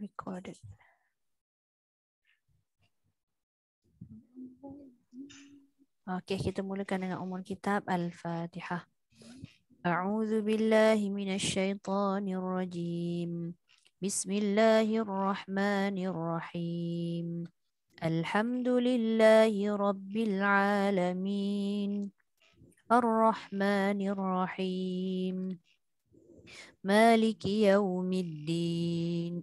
recorded. Okey, kita mulakan dengan umur kitab Al-Fatihah. A'udzu billahi minasy syaithanir rajim. Bismillahirrahmanirrahim. Alhamdulillahi rabbil alamin. Arrahmanir rahim. Maliki yaumiddin.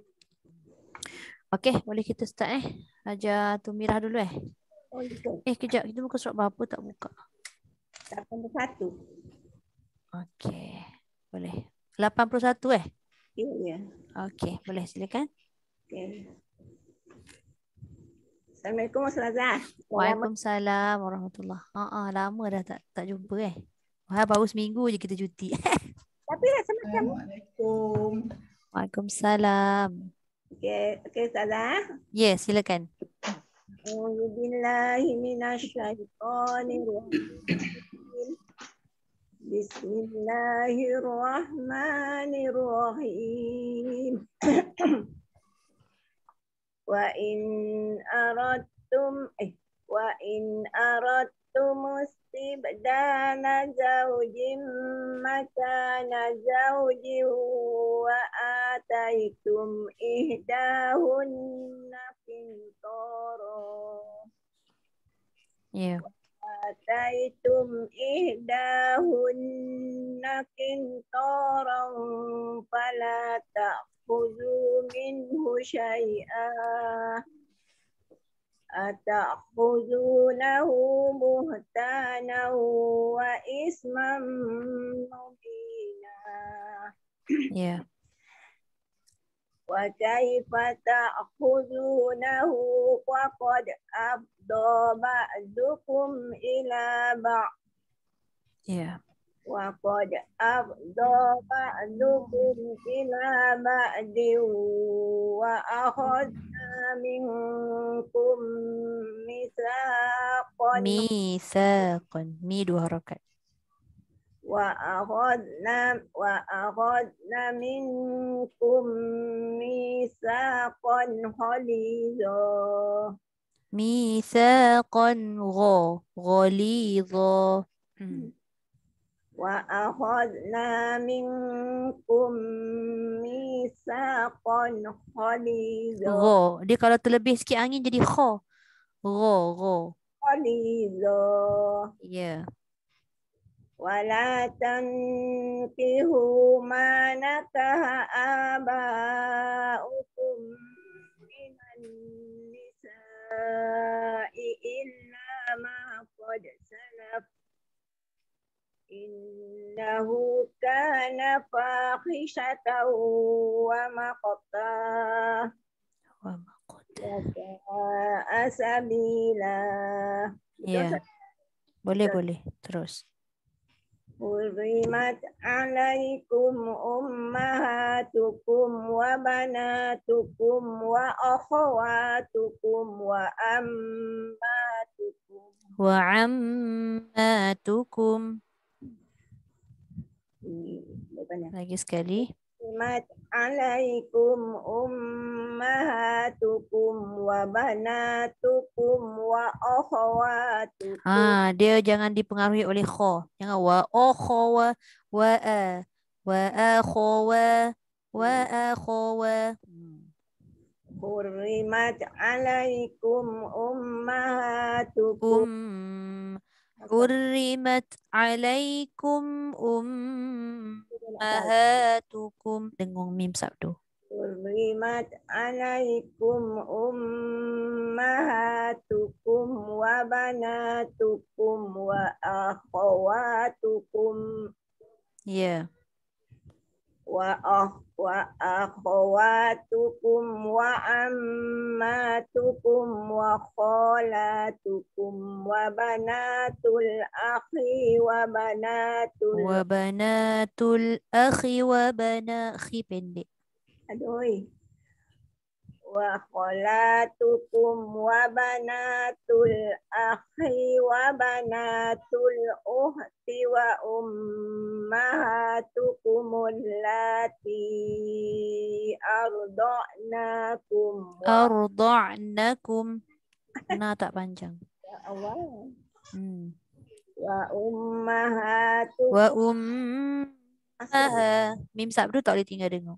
Okey, boleh kita start eh. Aja Tumirah dulu eh. Oh, eh, kejap. Kita buka surat berapa tak buka? 81. Okey, boleh. 81 eh? Ya. Yeah. Okey, boleh silakan. Okey. Assalamualaikum Ustazah. Waalaikumsalam warahmatullahi wabarakatuh. Ha lama dah tak tak jumpa eh. Wah, baru seminggu je kita cuti. Tapi rasa macam Assalamualaikum. Waalaikumsalam. Okay, okay Ustazah. Eh? Yes, silakan. Alhamdulillahi minasyaitanir rahim. Bismillahirrahmanirrahim. wa in aradtum eh, wa in aradtum استبدال زوج مكان زوج وآتيتم إهداهن قنطارا yeah. وآتيتم إهداهن قنطارا فلا تأخذوا منه شيئا أتأخذونه بهتانا وإثما مبينا yeah. وكيف تأخذونه وقد أفضى بعضكم إلى بعض yeah. وقد أفضى بعضكم إلى بعد وأخذنا منكم ميثاقا ميثاقا مي dua وأخذنا وأخذنا منكم ميثاقا غليظا ميثاقا غليظا وأخذنا منكم ميثاقا خليظا غو دي kalau terlebih sikit angin jadi kho غو غو خليظا yeah ولا تنكحوا ما نكح آباؤكم من النساء إلا ما قد إنه كان فاحشة ومقتا وساء سبيلا ya boleh boleh terus حرمت عليكم أمهاتكم وبناتكم وأخواتكم وأماتكم وعماتكم Iya, Lagi sekali. Mat alaikum ummahatukum wa banatukum wa akhawatukum. Ah, dia jangan dipengaruhi oleh kho. Jangan wa akhawa wa a wa akhawa wa akhawa. Hurrimat hmm. alaikum ummahatukum. Um. حرمت عليكم أمهاتكم دنقوم ميم سابدو حرمت عليكم أمهاتكم وبناتكم وأخواتكم yeah وأخواتكم وعماتكم وخالاتكم وبنات الأخ وبنات وبنات الأخ وبنات أخي بندي أدوي wa khalatukum wa banatul akhi wa banatul uhti wa ummahatukum allati ardo'nakum ardo'nakum na tak panjang ya Allah hmm. wa ummahatukum wa ummahatukum mim sabdu tak boleh tinggal dengar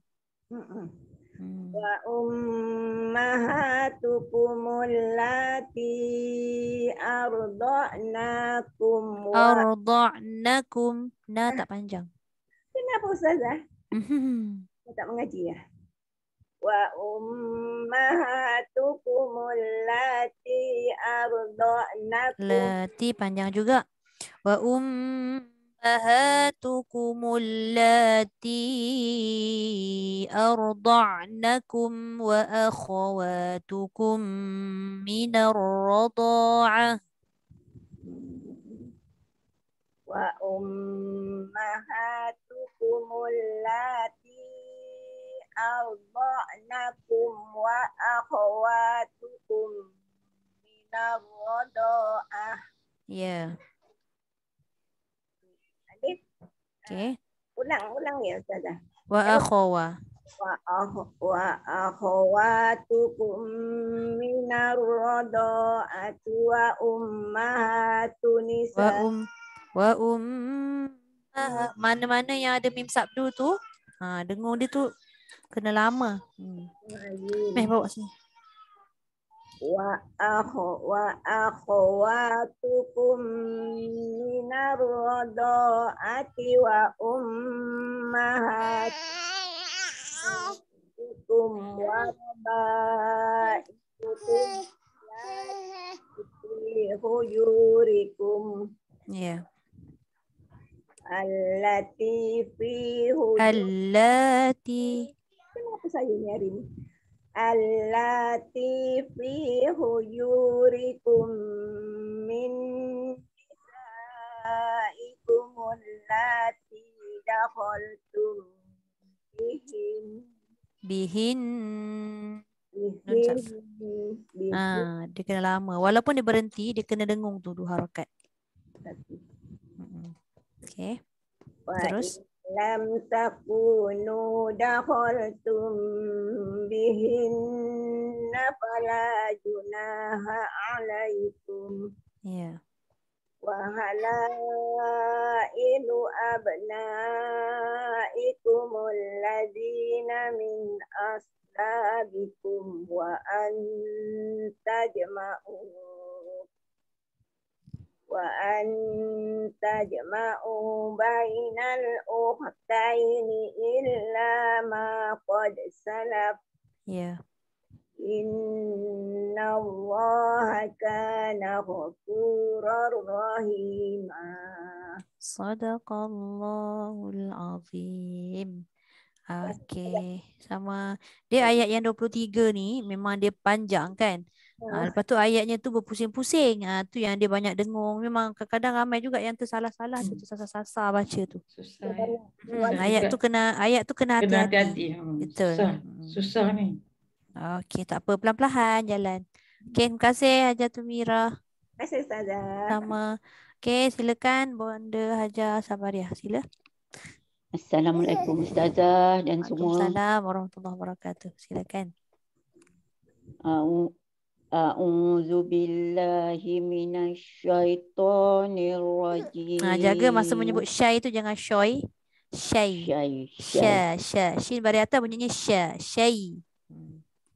Hmm. wa ummahatukum allati ardo'nakum wa ardhanakum na tak panjang kenapa ustazah tak mengaji ya wa ummahatukum allati ardhanakum lati panjang juga wa um أمهاتكم اللاتي أرضعنكم وأخواتكم من الرضاعة وأمهاتكم اللاتي أرضعنكم وأخواتكم من الرضاعة Yeah. Okay. Ah, ulang, ulang ya Ustazah. Wa akhawa. Wa akhawa wa akhawa tukum minar rada'atu wa ummatunisa. Wa um wa um mana-mana yang ada mim sabdu tu? ah dengung dia tu kena lama. Hmm. Meh bawa sini wa akho wa akhwatukum minar rada'ati wa ummahat kum wa ba hujurikum ya allati fi hujurikum allati kenapa saya ni hari ni allati fi huyurikum min nisaikum allati dakhaltum bihin bihin Ha, dia kena lama Walaupun dia berhenti Dia kena dengung tu Dua harokat Okay Terus لم تكونوا دخلتم بهن فلا جناح عليكم وحلائل أبنائكم الذين من أصلابكم وأن تجمعوا وأنت تجمع بين الأختين إلا ما قد سلف yeah. إن الله كان غفورا رحيما صدق الله العظيم Okay, sama. Dia ayat yang 23 ni memang dia panjang kan? Ha, lepas tu ayatnya tu berpusing-pusing. Ha, tu yang dia banyak dengung. Memang kadang-kadang ramai juga yang tersalah-salah hmm. tu sasar-sasar baca tu. Susah. Ya. Hmm, ayat tu kena ayat tu kena hati-hati. Kena hati-hati. Hmm. Betul. Susah. Hmm. Susah ni. Okey, tak apa. Pelan-pelan jalan. Okey, terima kasih Haja Tumira. Terima kasih saja. Sama. Okey, silakan Bonda Haja Sabariah. Sila. Assalamualaikum Ustazah dan semua. Assalamualaikum warahmatullahi wabarakatuh. Silakan. Uh, A'udzu billahi minasyaitonir rajim. Nah, jaga masa menyebut syai tu jangan syoi. Syai. Syai. Syai. Syin bari atas bunyinya sya. Syai.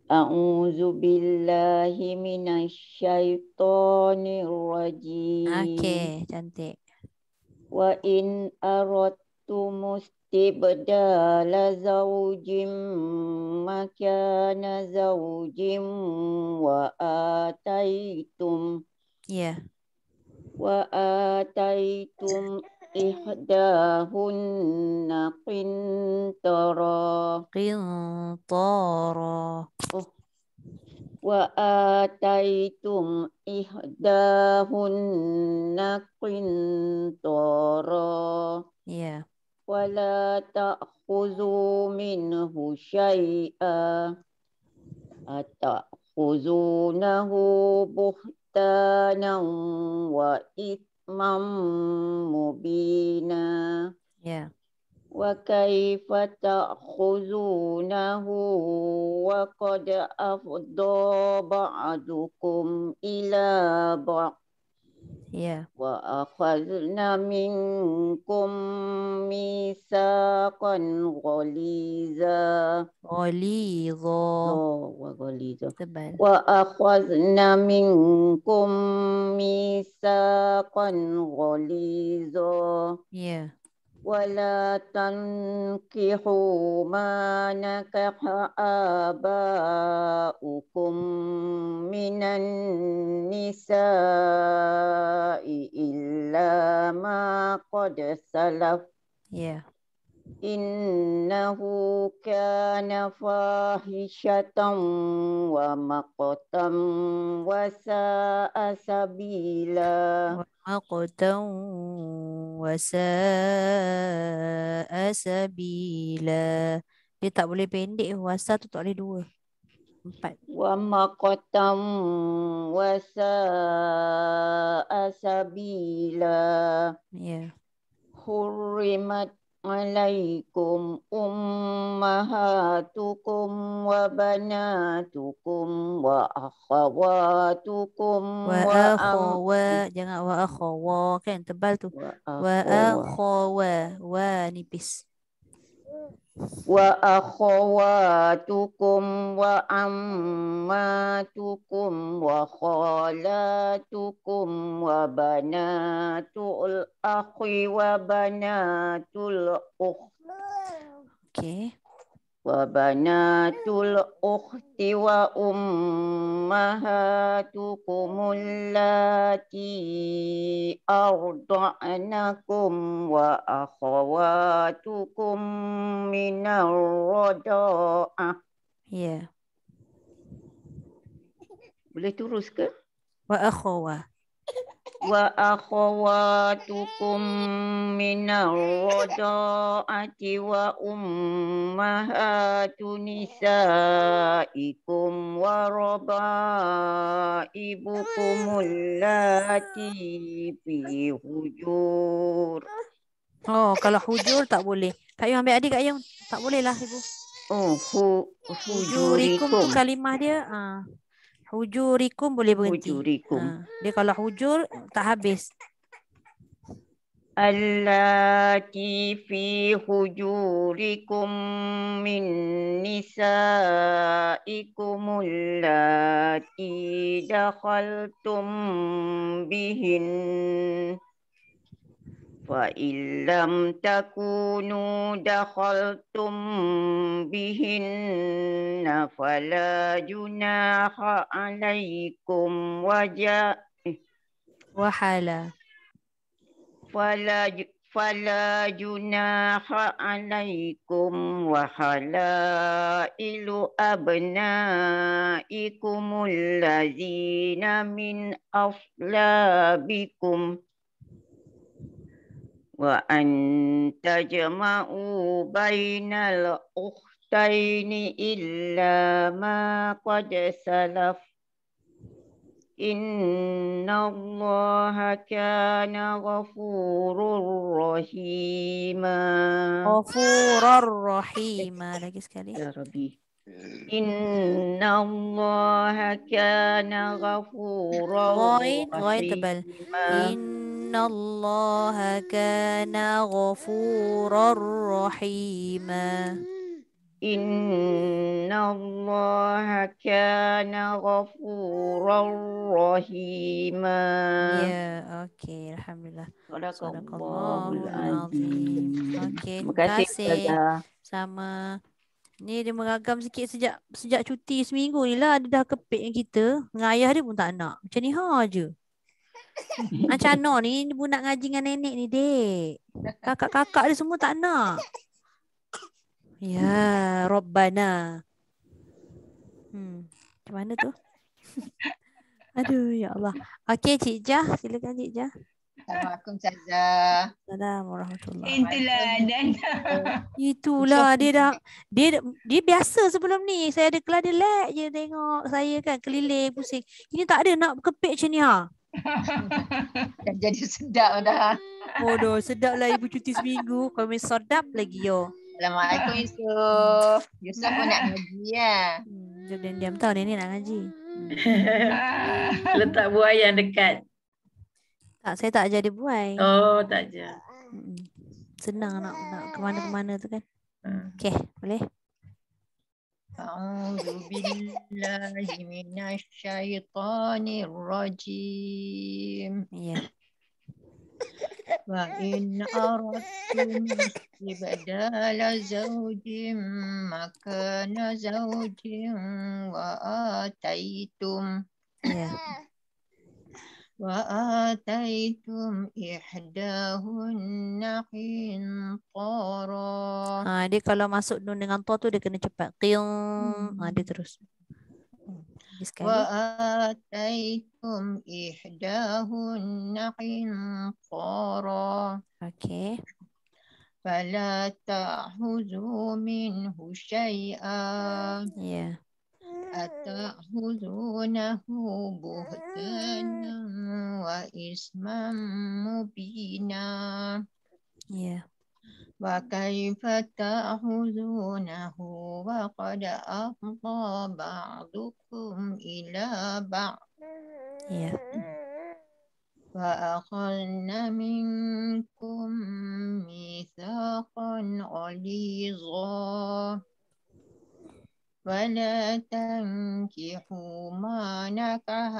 A'udzu billahi minasyaitonir rajim. Okey, cantik. Wa in aradtu استبدال زوج مكان زوج وآتيتم yeah. وآتيتم إحداهن قنطرا قنطارا وآتيتم إحداهن قنطرا yeah. ولا تأخذوا منه شيئا أتأخذونه بهتانا وإثما مبينا yeah. وكيف تأخذونه وقد أفضى بعضكم إلى بعض Yeah. Wa naming cum misa con goliza? Goliza. Oh, what goliza? What naming cum misa con goliza? Yeah. ولا تنكحوا ما نكح آباؤكم من النساء إلا ما قد سلف. Yeah. Innahu kana إنه كان فاحشة ومقتا وساء سبيلا ومقتا وساء سبيلا Dia tak boleh pendek wasa tu tak boleh dua. Empat. Wa maqatam wasa asabila. Ya. Yeah. Hurrimat alaikum ummahatukum wa banatukum wa akhawatukum wa akhawa jangan wa akhawa kan tebal tu wa akhawa wa nipis وأخواتكم وعماتكم وخالاتكم وبنات الأخ وبنات الأخت. Okay. وبنات الأخت وأمهاتكم التي أرضعنكم وأخواتكم من الرضاعة. Yeah. Boleh terus ke? Wa akhawa wa akhawatukum minar rada'ati wa ummahatu nisa'ikum wa raba'ibukum allati fi hujur. Oh, kalau hujur tak boleh. tak Yung ambil adik Kak Yung. Tak boleh lah Ibu. Oh, hu hujurikum. Hujurikum tu kalimah dia. Ah. Hujurikum boleh berhenti. Hujurikum. Ha. Dia kalau hujur tak habis. Allati fi hujurikum min nisaikum allati dakhaltum bihinn فإن لم تكونوا دخلتم بهن فلا جناح عليكم وجاء وحلا فلا ج... فلا جناح عليكم وحلائل أبنائكم الذين من أصلابكم وأن تجمعوا بين الأختين إلا ما قد سلف إن الله كان غفور رحيما غفور رحيما lagi sekali ya Rabbi إن الله كان غفورا رحيما Innallaha kana ghafurar rahim. Innallaha kana ghafurar rahim. Ya, yeah, okey, alhamdulillah. Subhanakallahul azim. Okey, terima kasih. Sama. Ni dia meragam sikit sejak sejak cuti seminggu ni lah dia dah kepek dengan kita. Dengan ayah dia pun tak nak. Macam ni ha aje. Macam Ana ni Ini pun nak ngaji dengan nenek ni dek Kakak-kakak dia semua tak nak Ya Rabbana hmm, Macam mana tu Aduh ya Allah Okay Cik Jah Silakan Cik Jah Assalamualaikum Cik Assalamualaikum Itulah dan Itulah dia dah dia, dia biasa sebelum ni Saya ada kelah dia lag je tengok Saya kan keliling pusing Ini tak ada nak kepik macam ni ha dan jadi sedap dah. Bodoh, sedap lah ibu cuti seminggu. Kau memang sedap lagi yo. Assalamualaikum hmm. Yusuf. Yusuf pun nak ngaji ya. Hmm, jom diam-diam tau nenek nak ngaji. Hmm. Letak buai yang dekat. Tak, saya tak jadi buai. Oh, tak jadi. Hmm. Senang nak, nak ke mana-mana tu kan. Hmm. Okay, boleh. أعوذ بالله من الشيطان الرجيم وإن أردتم استبدال زوج مكان زوج وآتيتم yeah. وآتيتم إحداهن قنطارا ha, dia kalau masuk nun dengan ta tu dia kena cepat qing hmm. ha, dia hmm. terus وآتيتم إحداهن قنطارا okay. فلا تأخذوا منه شيئا yeah. أتأخذونه بهتانا وإثما مبينا yeah. وكيف تأخذونه وقد أفضى بعضكم إلى بعض yeah. وأخذنا منكم ميثاقا غليظا ولا تنكحوا ما نكح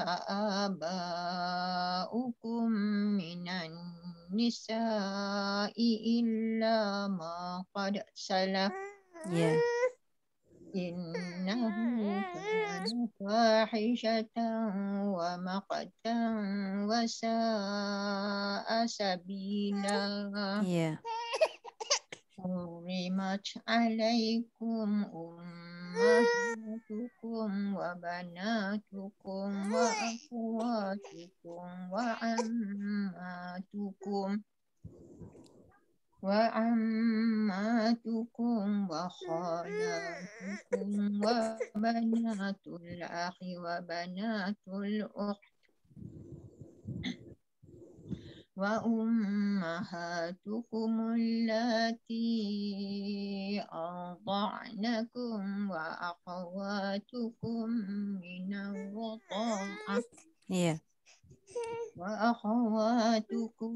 آباؤكم من النساء إلا ما قد سلف إنه كان فاحشة ومقتا وساء سبيلا حرمت عليكم أم بناتكم وبناتكم وأخواتكم وعماتكم وعماتكم وخالاتكم وبنات الأخ وبنات الأخت وأمهاتكم التي أرضعنكم وأخواتكم من الرضاعة وأخواتكم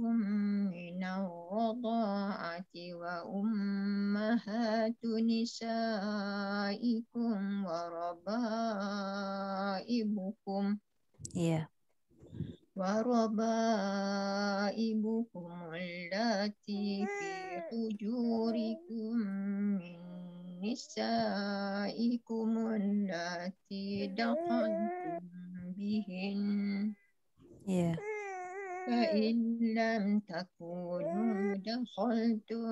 من الرضاعة وأمهات نسائكم وربائبكم yeah. وربائبكم التي في حجوركم من نسائكم التي دخلتم بهن yeah. فإن لم تكونوا دخلتم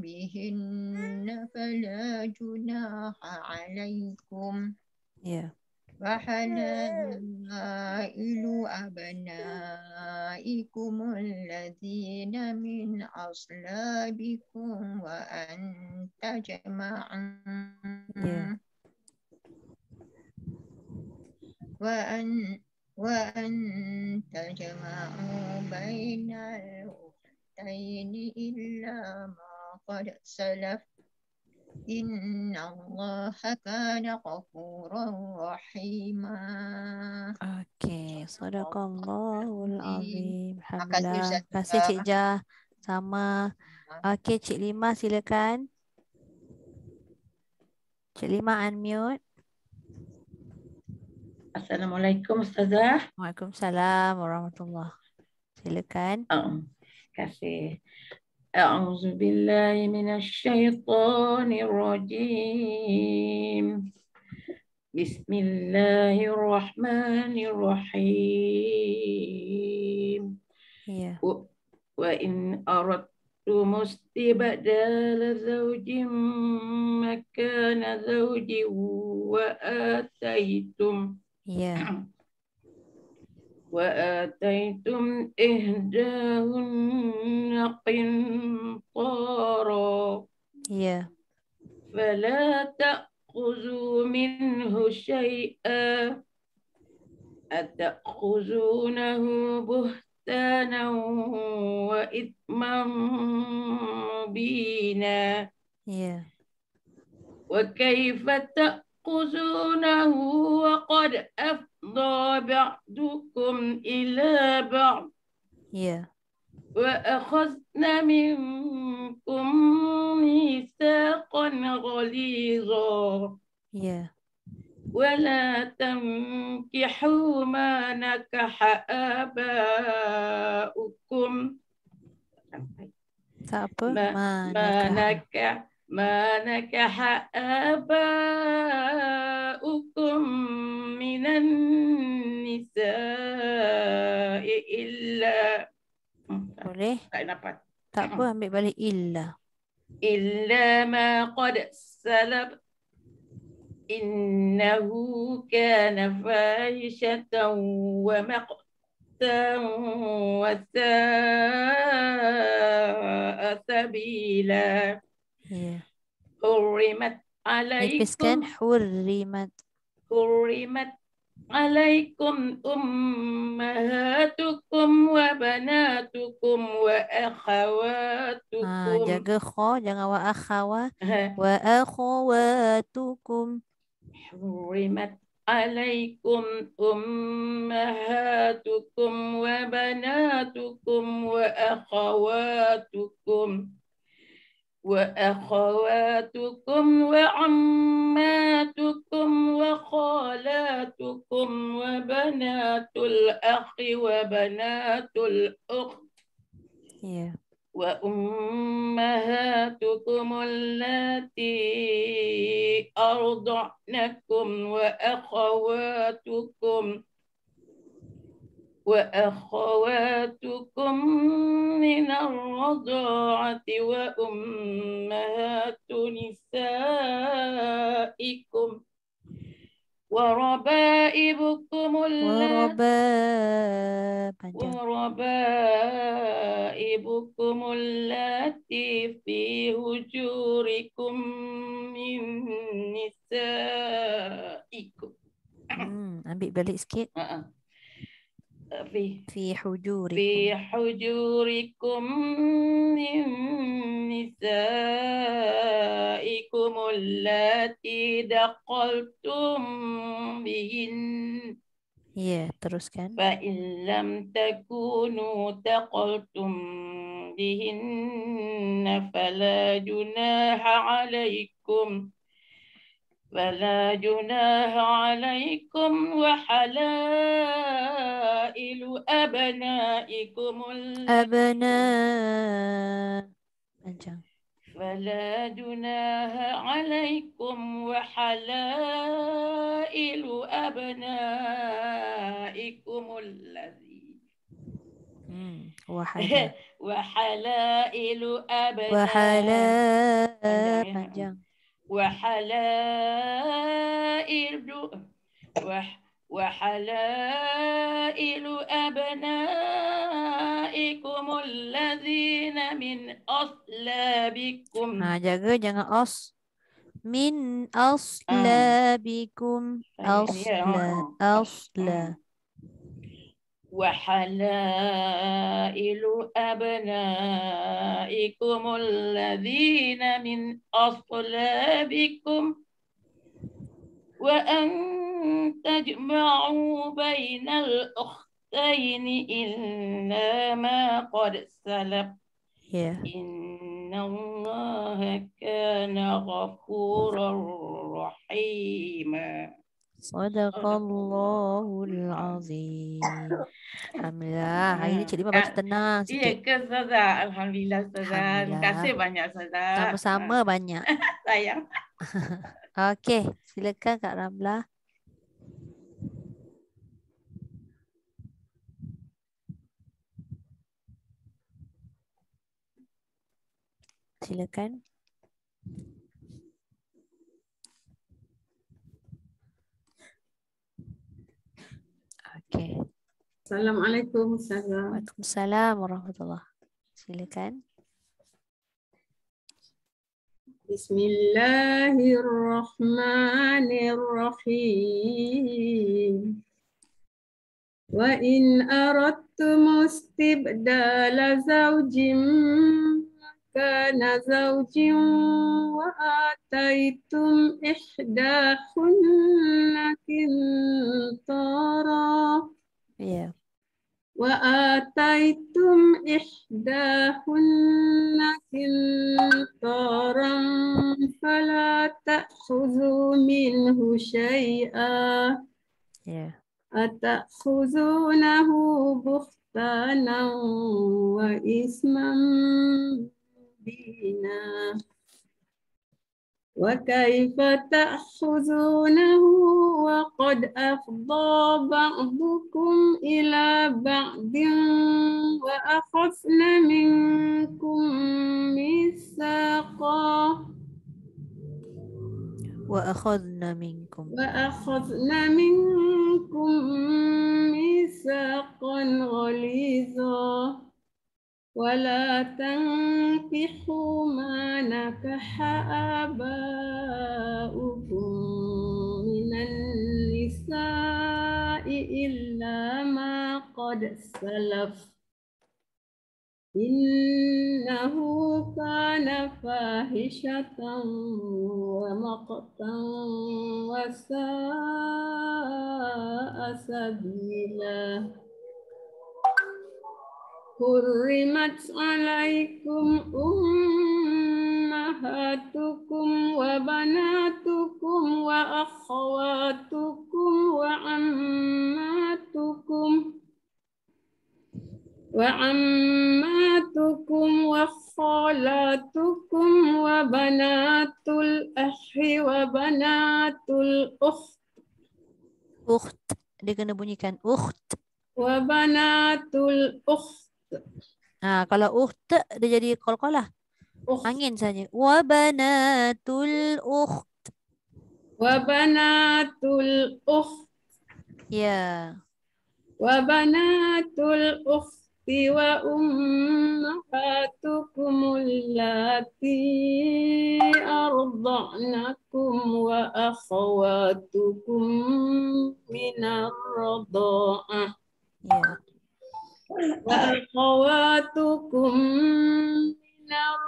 بهن فلا جناح عليكم yeah. وحنائل أبنائكم الذين من أصلابكم وأن تجمعوا وأن وأن تجمعوا بين الأختين إلا ما قد سلف Inna Allah kana ghafuran rahima. Okay, sadaqallahul azim. Alhamdulillah. Terima kasih Cik Jah. Sama. Okay, Cik Lima silakan. Cik Lima unmute. Assalamualaikum Ustazah. Waalaikumsalam warahmatullahi Silakan. Um, kasih. أعوذ بالله من الشيطان الرجيم بسم الله الرحمن الرحيم yeah. وإن أردتم استبدال زوج مكان زوج وآتيتم yeah. وآتيتم إهداهن قنطارا yeah. فلا تأخذوا منه شيئا أتأخذونه بهتانا وإثما مبينا yeah. وكيف تأخذونه وقد أفضل ضَى بَعْضُكُمْ إِلَى بَعْضٍ Yeah. وَأَخَذْنَا مِنْكُمْ مِيثَاقًا غَلِيظًا Yeah. ولا تنكحوا ما نكح آباؤكم ما, apa ما نكح آباؤكم من النساء إلا boleh tak dapat tak apa ambil balik illa illa ma qad salab innahu kana fahishatan wa maqtan wa sa'a sabila Yeah. Hurrimat alaikum. hurrimat. Hurrimat alaikum ummahatukum wa banatukum wa akhawatukum. Ah, jaga kho, jangan wa akhawa. wa akhawatukum. Hurrimat عليكم أمهاتكم وبناتكم وأخواتكم وأخواتكم وعماتكم وخالاتكم وبنات الأخ وبنات الأخت وأمهاتكم التي أرضعنكم وأخواتكم وأخواتكم من الرضاعة وأمهات نسائكم وربائبكم وربائبكم اللاتي في هجوركم من نسائكم. في في حجوركم في حجوركم من نسائكم التي دخلتم بهن يا ترس كان فإن لم تكونوا تقلتم بهن فلا جناح عليكم فلا جناه عليكم وحلائل أبنائكم الأبناء فلا جناه عليكم وحلائل أبنائكم الذين وحلائل أبنائكم وحلائل وحلائل أبنائكم الذين من أصلابكم نعم جاغا جاغا أص من أصلابكم أصلا أصلا وحلائل أبنائكم الذين من أصلابكم وأن تجمعوا بين الأختين إلا ما قد سلف yeah. إن الله كان غفورا رحيما Sadaqallahul Azim. Alhamdulillah. Hari ini Cik Limah baca tenang sikit. Ya ke Sazah? Alhamdulillah Sazah. Terima kasih banyak Sazah. Sama-sama banyak. Sayang. Okey. Silakan Kak Ramla. Silakan. Okay. Assalamualaikum. Waalaikumsalam warahmatullahi Silakan. Bismillahirrahmanirrahim. Wa in aradtum istibdala zawjin كان زوج وآتيتم إحداهن قنطارا وآتيتم إحداهن قنطارا فلا تأخذوا منه شيئا أتأخذونه بختانا وإثما بنا وكيف تأخذونه وقد أفضى بعضكم إلى بعض وأخذنا منكم ميثاقا وأخذنا منكم وأخذنا منكم ميثاقا غليظا ولا تنكحوا ما نكح آباؤكم من النساء إلا ما قد سلف إنه كان فاحشة ومقتا وساء سبيلاً حرمت عليكم أمهاتكم وبناتكم وأخواتكم وعماتكم وعماتكم وخالاتكم وبنات الأخ وبنات الأخت أخت دي كنا بنيكان أخت وبنات الأخت Ha, kalau ukhta dia jadi qalqalah. Ukht. Angin saja. Wa banatul ukht. Wa banatul ukht. Ya. Wa banatul ukhti wa ummahatukum allati arda'nakum wa akhawatukum minar rada'ah. Ya. وأخواتكم من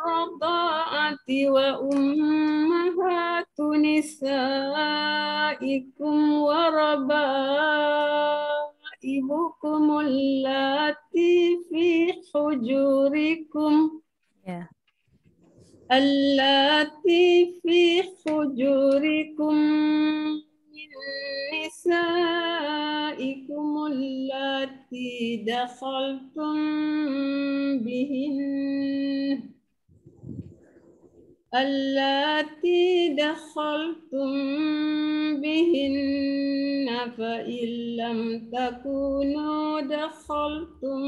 الرضاعة وأمهات نسائكم وربائبكم التي في حجوركم yeah. التي في حجوركم من نسائكم التي دخلتم بهن التي دخلتم بهن فإن لم تكونوا دخلتم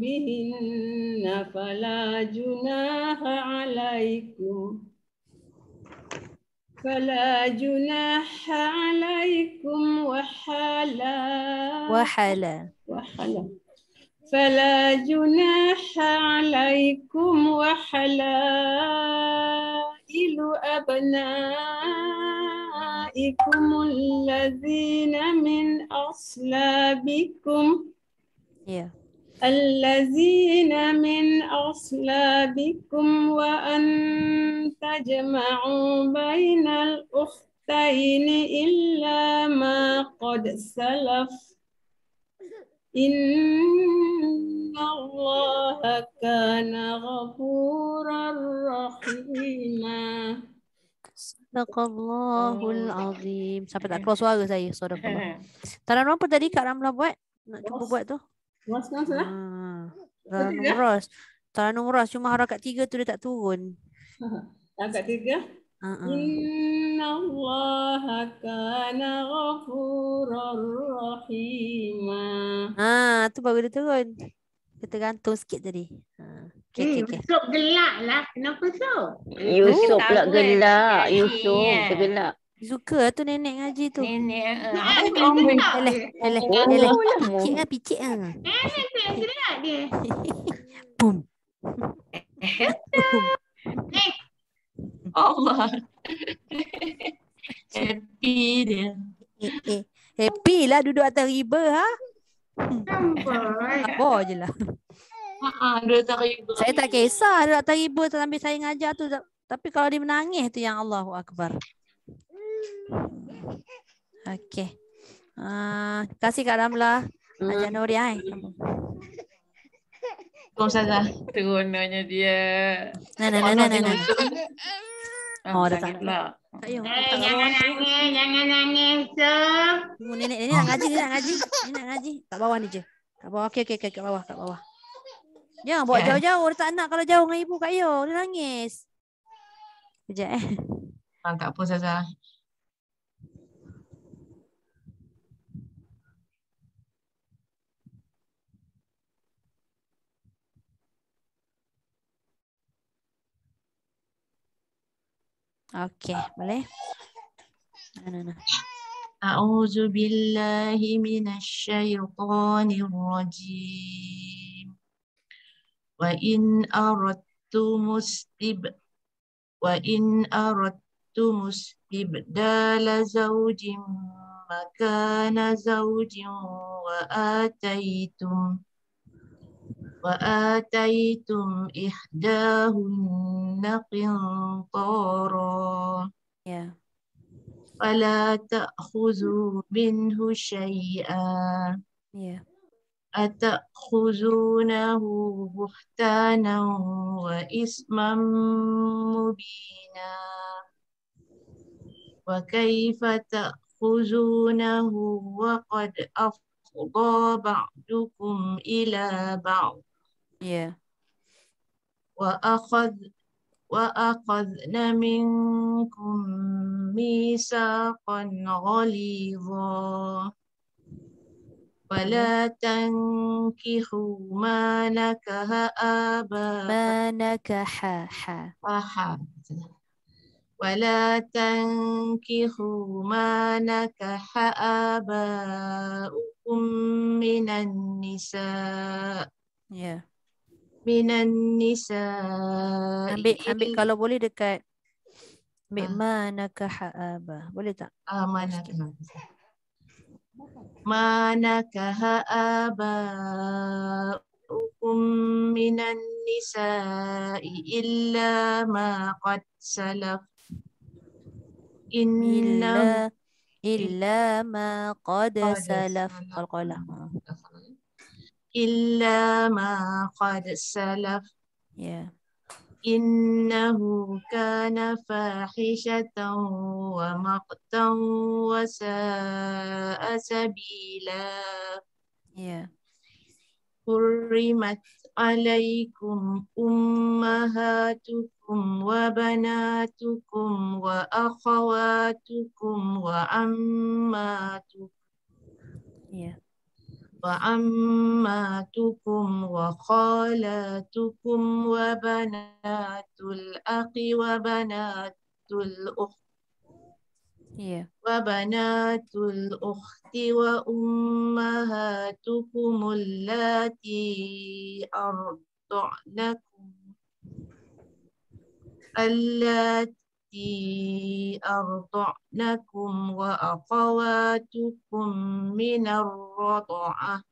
بهن فلا جناح عليكم فلا جناح عليكم وحلا وحلا وحلا فلا جناح عليكم وحلائل أبنائكم الذين من أصلابكم yeah. الذين من أصلابكم وأن تجمعوا بين الأختين إلا ما قد سلف إن الله كان غفورا رحيما Sadaqallahul azim. Sampai tak keluar suara saya, saudara. Tanam apa tadi Kak Ramlah buat? Nak cuba buat tu? Ros kan salah? Ha. Ros. Tanah nombor Ros. Cuma harap tiga tu dia tak turun. Angkat tiga. Ah, ah. Inna Allah kana ghafurur rahimah. Ah, tu baru dia turun. Kita gantung sikit tadi. Ah, okay, hmm, okay, Yusuf okay. gelak lah. Kenapa tu? Yusuf pula gelak. Yusuf yeah. gelak. Suka lah tu nenek ngaji tu. Nenek. Uh, oh, oh, alah, ya. alah, oh, alah. Picik lah, Nenek tu yang serak dia. Boom. Allah. Happy dia. Eh, eh. Happy lah duduk atas riba ha. Apa je lah. Saya tak kisah duduk atas riba tu sambil saya ngajar tu. Tapi kalau dia menangis tu yang Allahu Akbar. Okay, Uh, ah, kasih Kak Ramla. Hmm. Ajar Nuri. Eh. Kamu Tu gunanya dia. Nah, nah, nah, nah, nah, nah. Ah, oh, dah tak. Hey, eh, jangan nangis, jangan nangis. Tunggu ini, nenek nak ngaji, nak ngaji. Ini nak ngaji. Tak bawa ni je. tak bawa, okay, okay, okay, Kat bawah, kat bawah. Jangan bawa ya. jauh-jauh. Dia tak nak kalau jauh dengan ibu Kak Yoh. Dia nangis. Sekejap eh. ah, Tak apa, Zaza. Okay, boleh. Anana. A'udzu billahi minasy syaithanir rajim. Wa in aradtu mustib wa in aradtu mustib dala zaujim makana zaujim wa ataitum وآتيتم إحداهن قنطارا فلا تأخذوا منه شيئا أتأخذونه بهتانا وإثما مبينا وكيف تأخذونه وقد أفضى بعضكم إلى بعض Yeah. وأخذ وأخذنا منكم ميثاقا غليظا فلا تنكحوا ما نكح آباؤكم ما نكح ولا تنكحوا ما نكح آباؤكم من النساء yeah. minan nisa ambil ambil kalau boleh dekat ambil ah. mana ka aba boleh tak ah mana mana ka aba ukum minan nisa illa ma qad salaf inna illa ma qad salaf qalqalah إلا ما قد سلف yeah. إنه كان فاحشة ومقتا وساء سبيلا yeah. حرمت عليكم أمهاتكم وبناتكم وأخواتكم وعماتكم yeah. وعماتكم وخالاتكم وبنات الأخ وبنات الأخت yeah. وبنات الأخت وأمهاتكم اللاتي أرضعنكم اللاتي التي أرضعنكم وأقواتكم من الرضاعة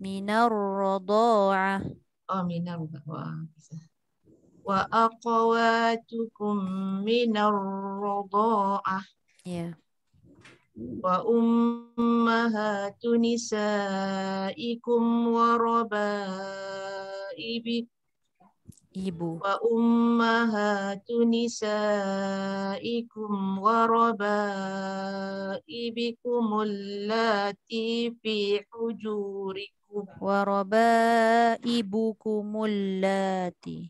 من الرضاعة من الرضاعة وأقواتكم من الرضاعة وأمهات نسائكم وربائبكم ibu wa ummahatu nisaikum wa rabaibikum allati fi hujurikum wa rabaibukum allati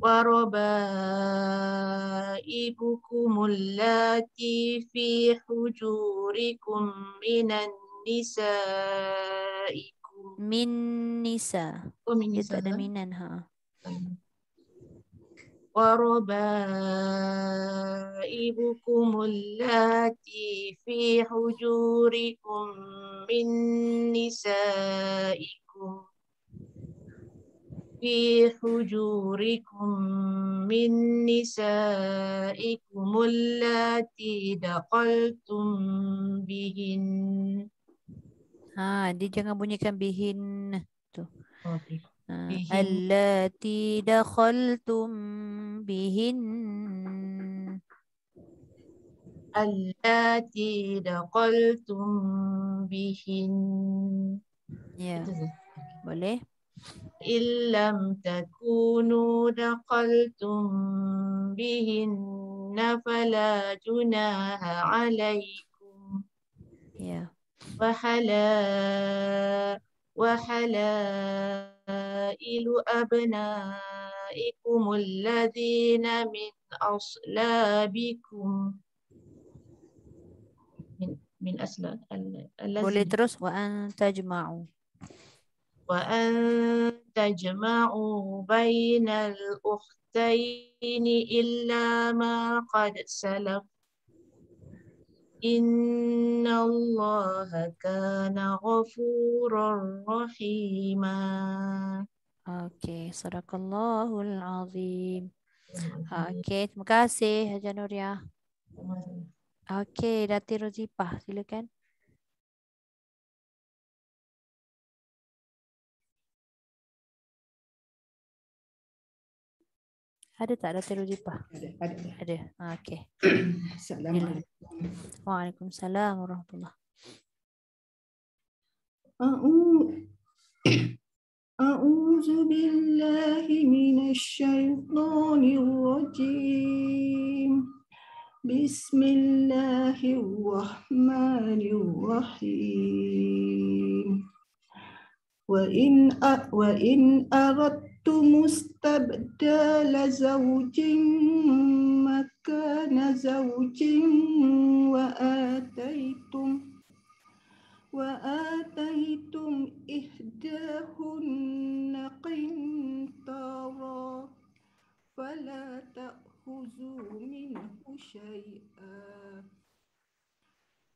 wa rabaibukum allati fi hujurikum minan nisaikum Min Nisa. Oh, Min Nisa. Itu ada Minan. Ha. وربائبكم التي في حجوركم من نسائكم في حجوركم من نسائكم التي دخلتم بهن Ha, dia jangan bunyikan bihin tu. Okay. Ha, allati dakhaltum bihin. Allati dakhaltum bihin. Ya. Yeah. Boleh. Illam takunu dakhaltum bihin. فلا جناها عليكم. Yeah. فحلا وحلائل أبنائكم الذين من أصلابكم من من أسلاب ولترس وأن تجمعوا وأن تجمعوا بين الأختين إلا ما قد سلف Inna Allah kana ghafuran rahima. Okey, sadaqallahul azim. Okey, terima kasih Haja Nuria. Okey, Dati Rozipah, silakan. Ada tak ada Dr. Rujipah? Ada. Ada. ada. Ha, ah, okay. Assalamualaikum. Waalaikumsalam. Warahmatullahi أعوذ بالله من الشيطان الرجيم بسم الله الرحمن الرحيم وإن أردت أحببتم استبدال زوج مكان زوج وآتيتم وآتيتم إحداهن قنطارا فلا تأخذوا منه شيئا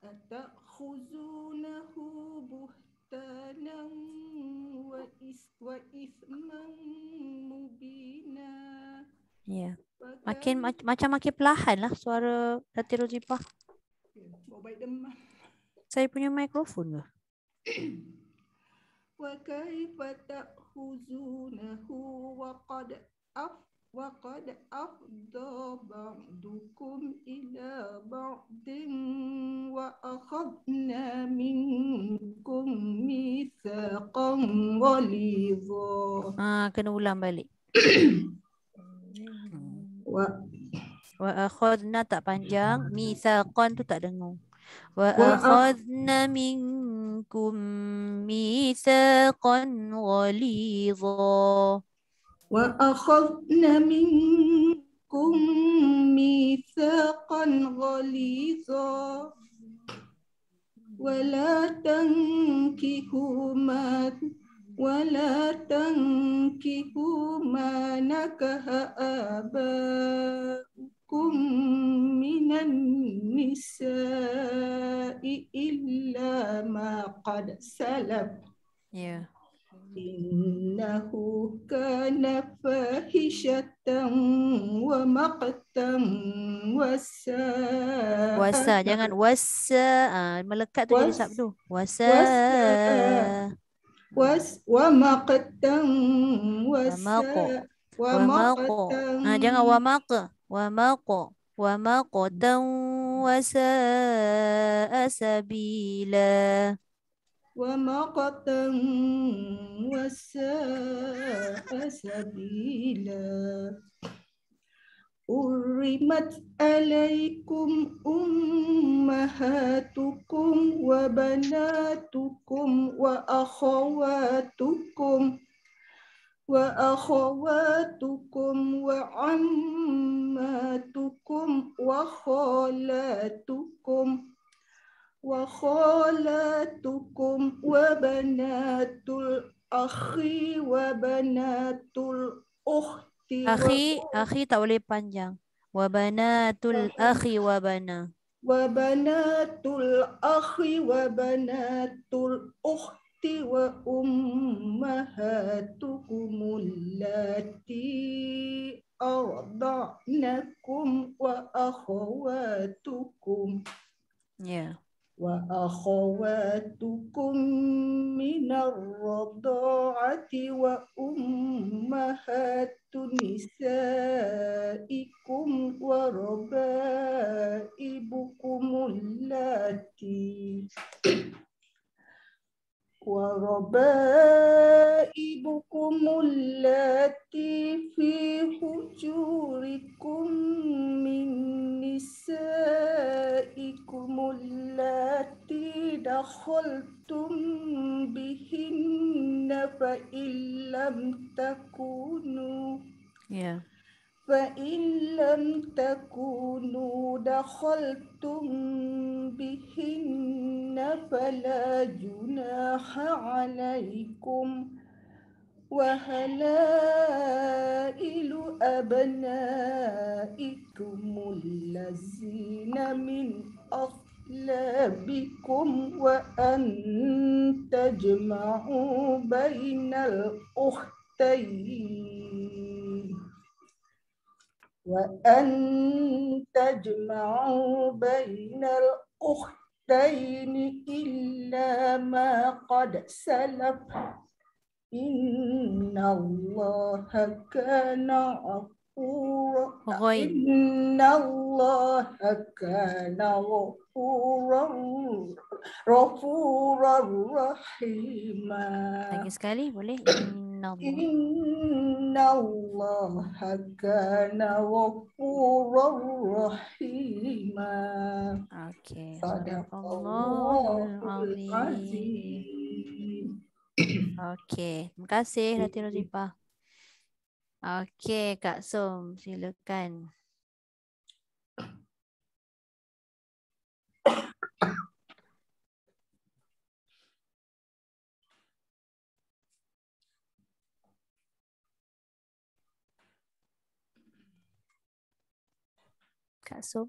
أتأخذونه بهتانا Ya. Makin mac- macam makin perlahan lah suara Dati Rozipah. Ya, Saya punya mikrofon ke? Wa kaifa ta'khuzunahu wa qad وقد أفضى بعضكم إلى بعض وأخذنا منكم ميثاقا غليظا آه كان ulang balik وأخذنا tak panjang ميثاقا tu tak dengar وأخذنا منكم ميثاقا غليظا وأخذنا منكم ميثاقا غليظا ولا تنكحوا ما ولا تنكحوا ما نكح آباؤكم من النساء إلا ما قد سلف. Yeah. إنه كان فاحشة ومقتا وساء وساء jangan وساء ah, melekat tu jadi sabdu وساء وس ومقتا وساء ومقو ومقو ah, jangan ومق ومقو ومقتا وساء سبيلا ومقتا وساء سبيلا أرمت عليكم أمهاتكم وبناتكم وأخواتكم وأخواتكم وعماتكم وخالاتكم وخالاتكم وبنات الأخ وبنات الأخت أخي أخي تولي panjang وبنات الأخ وبنا وبنات الأخ وبنات الأخت وأمهاتكم التي أرضعنكم وأخواتكم yeah. وأخواتكم من الرضاعة وأمهات نسائكم وربائبكم التي وربائبكم التي في حجوركم من نسائكم التي دخلتم بهن فإن لم تكونوا yeah. فإن لم تكونوا دخلتم بهن فلا جناح عليكم وهلائل أبنائكم الذين من أصلابكم وأن تجمعوا بين الأختين وأن تجمعوا بين الأختين إلا ما قد سلف إن الله كان غفورا إن الله كان غفورا غفورا رحيما. Thank you sekali. Boleh. Inna Allah kana wafurur rahima. Okay. Sadaqallah Okay. Terima kasih Rati Rozipa. Okay, Kak Som, silakan. كأسه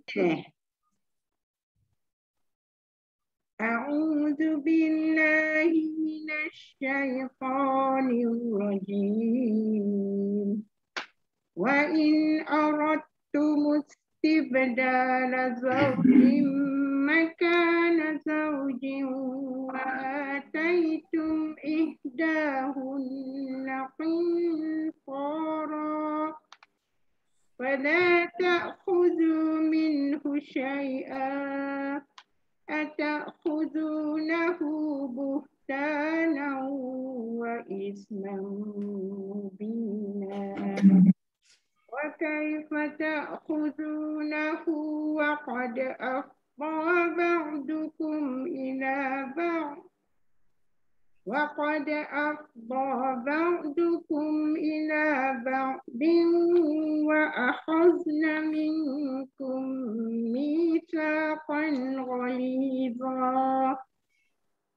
أعوذ بالله من الشيطان الرجيم وإن أردتم استبدال زوج مكان زوج وآتيتم إهداهن قنطارا فلا تأخذوا منه شيئا أتأخذونه بهتانا وإثما مبينا وكيف تأخذونه وقد أفضى بعضكم إلى بعض وقد أفضى بعضكم إلى بعض وأخذنا منكم ميثاقا غليظا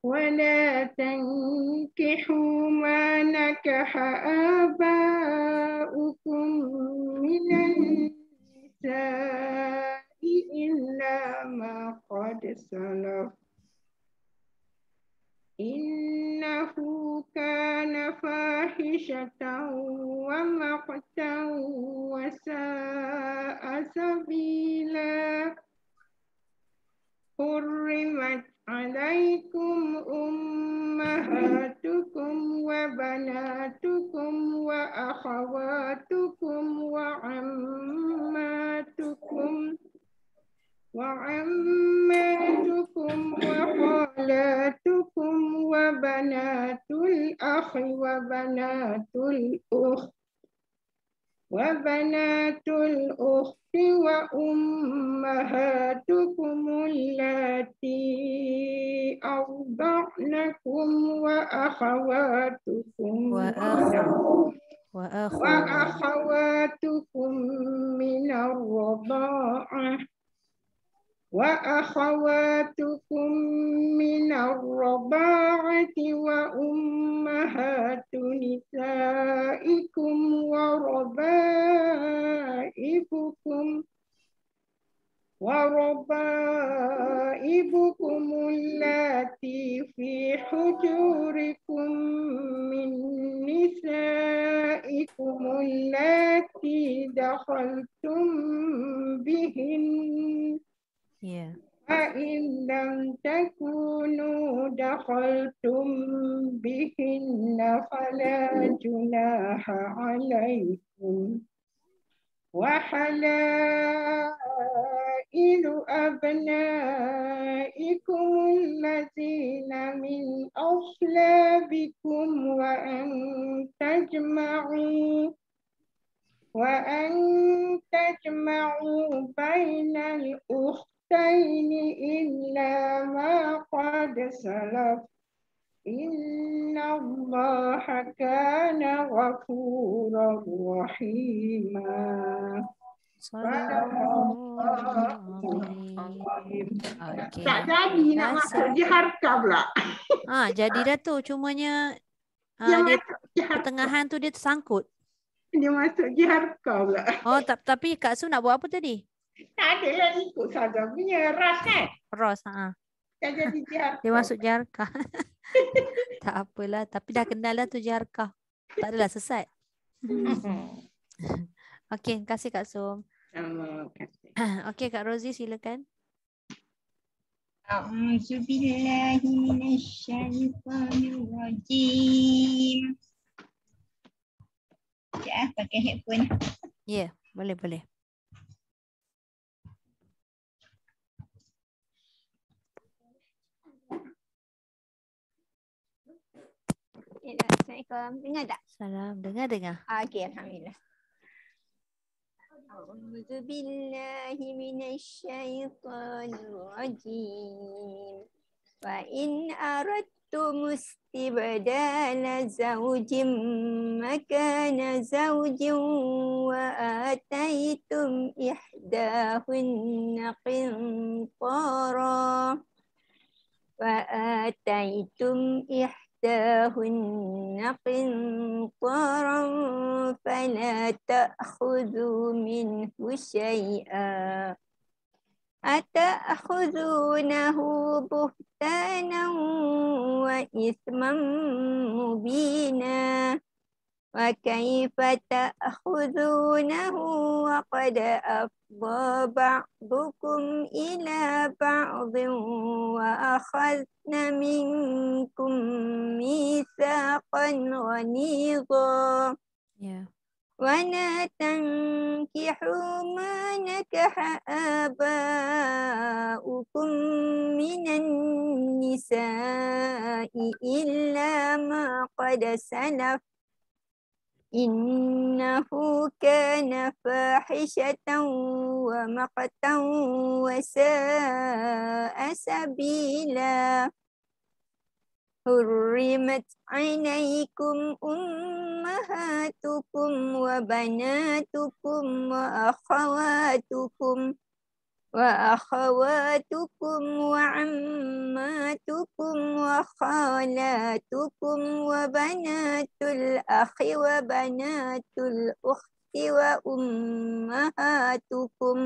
ولا تنكحوا ما نكح آباؤكم من النساء إلا ما قد سلف إنه كان فاحشة ومقتا وساء سبيلا حرمت عليكم أمهاتكم وبناتكم وأخواتكم وعماتكم وعماتكم وخالاتكم وبنات الأخ وبنات الأخت وبنات الأخت وأمهاتكم اللاتي أرضعنكم وأخواتكم وأخواتكم من الرضاعة وأخواتكم من الرضاعة وأمهات نسائكم وربائبكم وربائبكم التي في حجوركم من نسائكم التي دخلتم بهن فإن لم تكونوا دخلتم بهن فلا جناح عليكم وحلائل أبنائكم الذين من أصلابكم وأن تجمعوا وأن تجمعوا بين الأخت الوقتين إلا ما قد سلف إن الله كان غفورا رحيما Okay. Tak jadi nak masuk di harta pula. Ah, jadi dah tu cumanya ha, dia pertengahan tu dia tersangkut. Dia masuk di harta pula. Oh, tapi Kak Su nak buat apa tadi? Tak ada lah ikut saja punya ras kan? Ras ha. Tak jadi jarkah. Dia masuk jarkah. tak apalah tapi dah kenal lah tu jarkah. Tak adalah sesat. Hmm. Okey, kasih Kak Sum. Um, Okey, Kak Rozi silakan. أعوذ بالله من الشيطان الرجيم. Yeah, boleh boleh. Assalamualaikum. Dengar tak? Salam. Dengar, dengar. Okey, Alhamdulillah. أعوذ بالله من الشيطان الرجيم فإن أردتم استبدال زوج مكان زوج وآتيتم إحداهن قنطارا فآتيتم إحداهن آتاهن قنطرا فلا تأخذوا منه شيئا أتأخذونه بهتانا وإثما مبينا وكيف تأخذونه وقد أفضى بعضكم إلى بعض وأخذن منكم ميثاقا غليظا ولا تنكحوا ما نكح آباؤكم من النساء إلا ما قد سلف إنه كان فاحشة ومقتا وساء سبيلا حرمت عليكم أمهاتكم وبناتكم وأخواتكم وأخواتكم وعماتكم وخالاتكم وبنات الأخ وبنات الأخت وأمهاتكم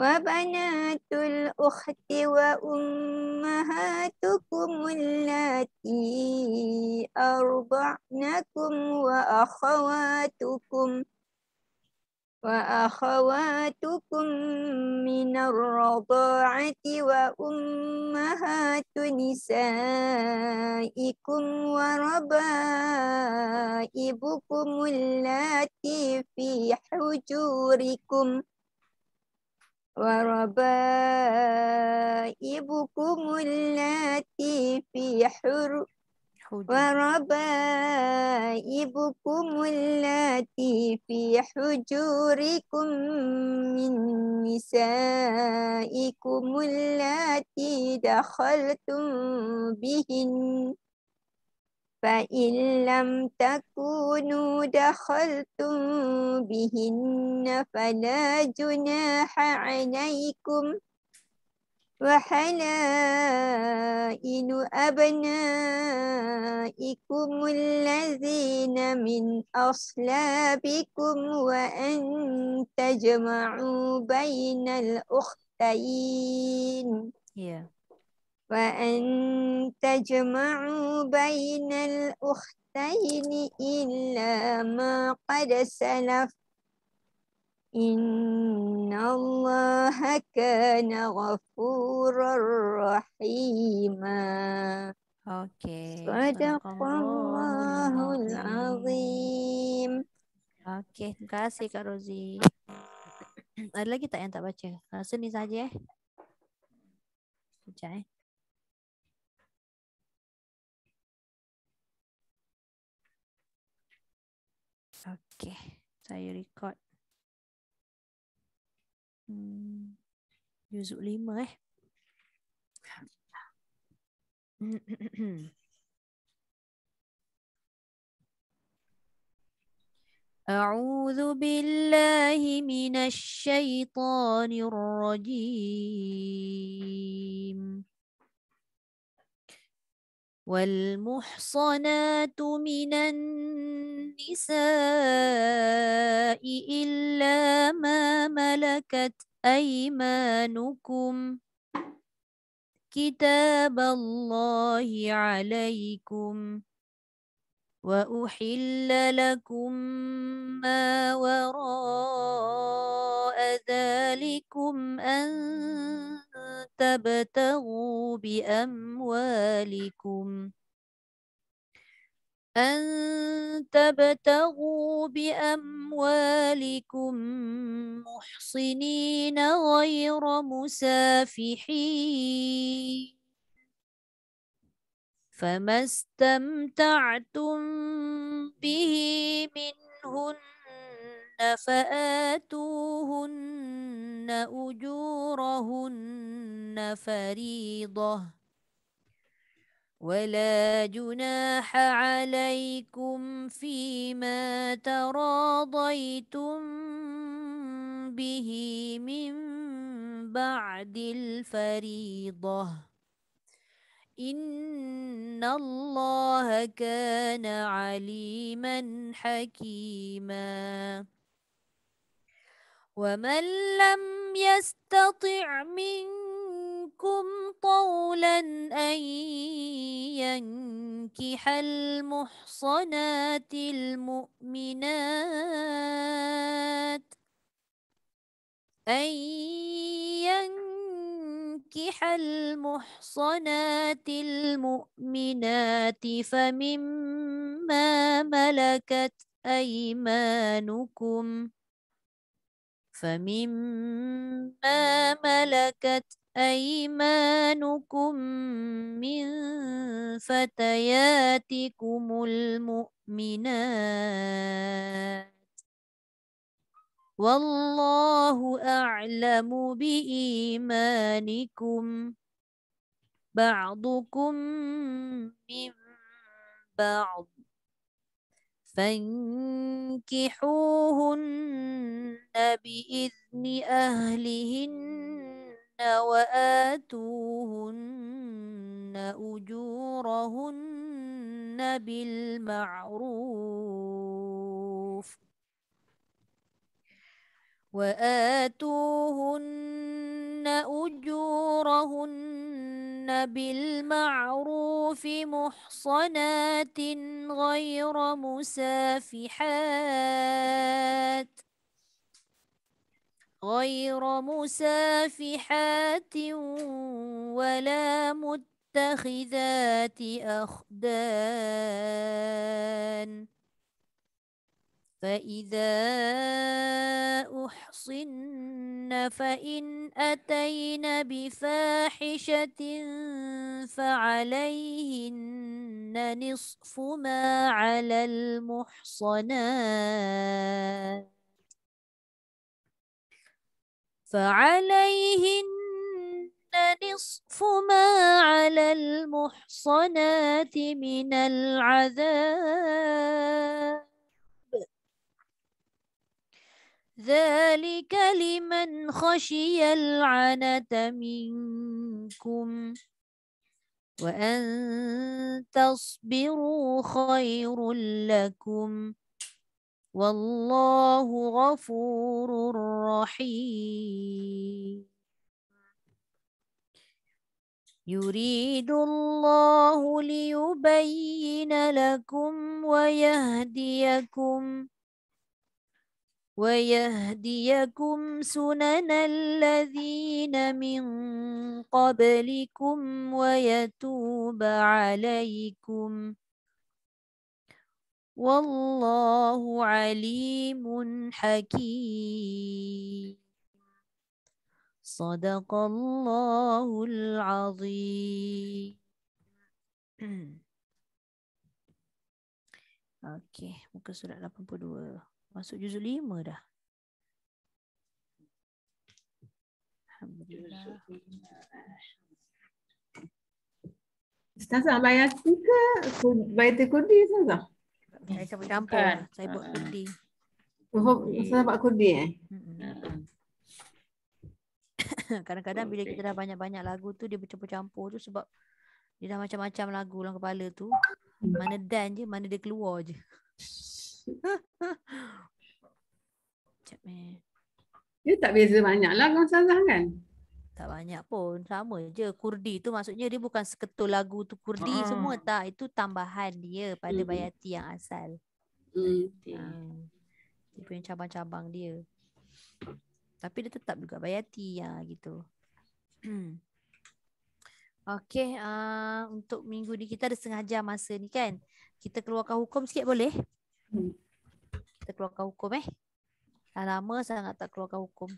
وبنات الأخت وأمهاتكم التي أرضعنكم وأخواتكم وأخواتكم من الرضاعة وأمهات نسائكم وربائبكم التي في حجوركم وربائبكم التي في حر وربائبكم التي في حجوركم من نسائكم التي دخلتم بهن فإن لم تكونوا دخلتم بهن فلا جناح عليكم وحلائل أبنائكم الذين من أصلابكم وأن تجمعوا بين الأختين yeah. وأن تجمعوا بين الأختين إلا ما قد سلف Inna Allah kana ghafurur rahim. Okey. Sadaqallahul azim. Okey, terima kasih Kak Rozi. Ada lagi tak yang tak baca? Rasa ni saja eh. Sekejap eh. Okey, saya record. ví dụ lý mới أعوذ بالله من الشيطان الرجيم والمحصنات من النساء إلا ما ملكت أيمانكم كتاب الله عليكم وأحل لكم ما وراء ذلكم أن تبتغوا بأموالكم أن تبتغوا بأموالكم محصنين غير مسافحين فما استمتعتم به منهن فآتوهن أجورهن فريضة ولا جناح عليكم فيما تراضيتم به من بعد الفريضه إن الله كان عليما حكيما ومن لم يستطع منكم طولا أن ينكح المحصنات المؤمنات أن ينكح المحصنات المؤمنات فمما ملكت أيمانكم ۖ فمما ملكت أيمانكم من فتياتكم المؤمنات والله أعلم بإيمانكم بعضكم من بعض فانكحوهن بإذن أهلهن وآتوهن أجورهن بالمعروف وآتوهن أجورهن بالمعروف محصنات غير مسافحات غير مسافحات ولا متخذات أخدان فإذا أحصن فإن أتين بفاحشة فعليهن نصف ما على المحصنات فعليهن نصف ما على المحصنات من العذاب ذلك لمن خشي العنة منكم وأن تصبروا خير لكم والله غفور رحيم يريد الله ليبين لكم ويهديكم ويهديكم سنن الذين من قبلكم ويتوب عليكم والله عليم حكيم صدق الله العظيم Okey, muka surat 82. Masuk juz lima dah. Ustaz nak bayar tu ke? Bayar tu kundi Ustaz? Saya akan bergampang. Saya buat ah. kundi. Oh, oh Ustaz buat kundi eh? Ah. Kadang-kadang bila kita dah banyak-banyak lagu tu dia bercampur-campur tu sebab dia dah macam-macam lagu dalam kepala tu. Hmm. Mana dan je, mana dia keluar je. Sekejap eh. Dia tak biasa banyak lah Gong Sazah kan? Tak banyak pun. Sama je. Kurdi tu maksudnya dia bukan seketul lagu tu Kurdi ah. semua tak. Itu tambahan dia pada mm. Bayati yang asal. Mm. Ha. Dia punya cabang-cabang dia. Tapi dia tetap juga Bayati yang gitu. okay. Uh, ah, untuk minggu ni kita ada setengah jam masa ni kan. Kita keluarkan hukum sikit boleh? Hmm. Tak keluarkan hukum eh. Dah lama sangat tak keluarkan hukum.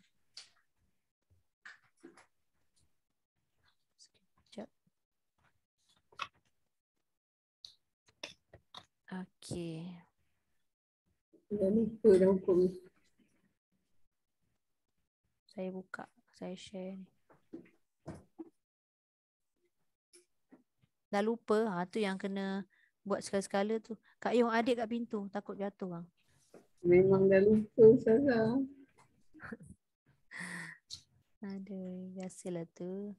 Sekejap. Okey. Dah lupa dah hukum ni. Saya buka. Saya share ni. Dah lupa. Ha, tu yang kena buat sekali-sekala tu. Kak Yong adik kat pintu, takut jatuh bang. Memang dah lupa saya. Aduh, biasalah tu.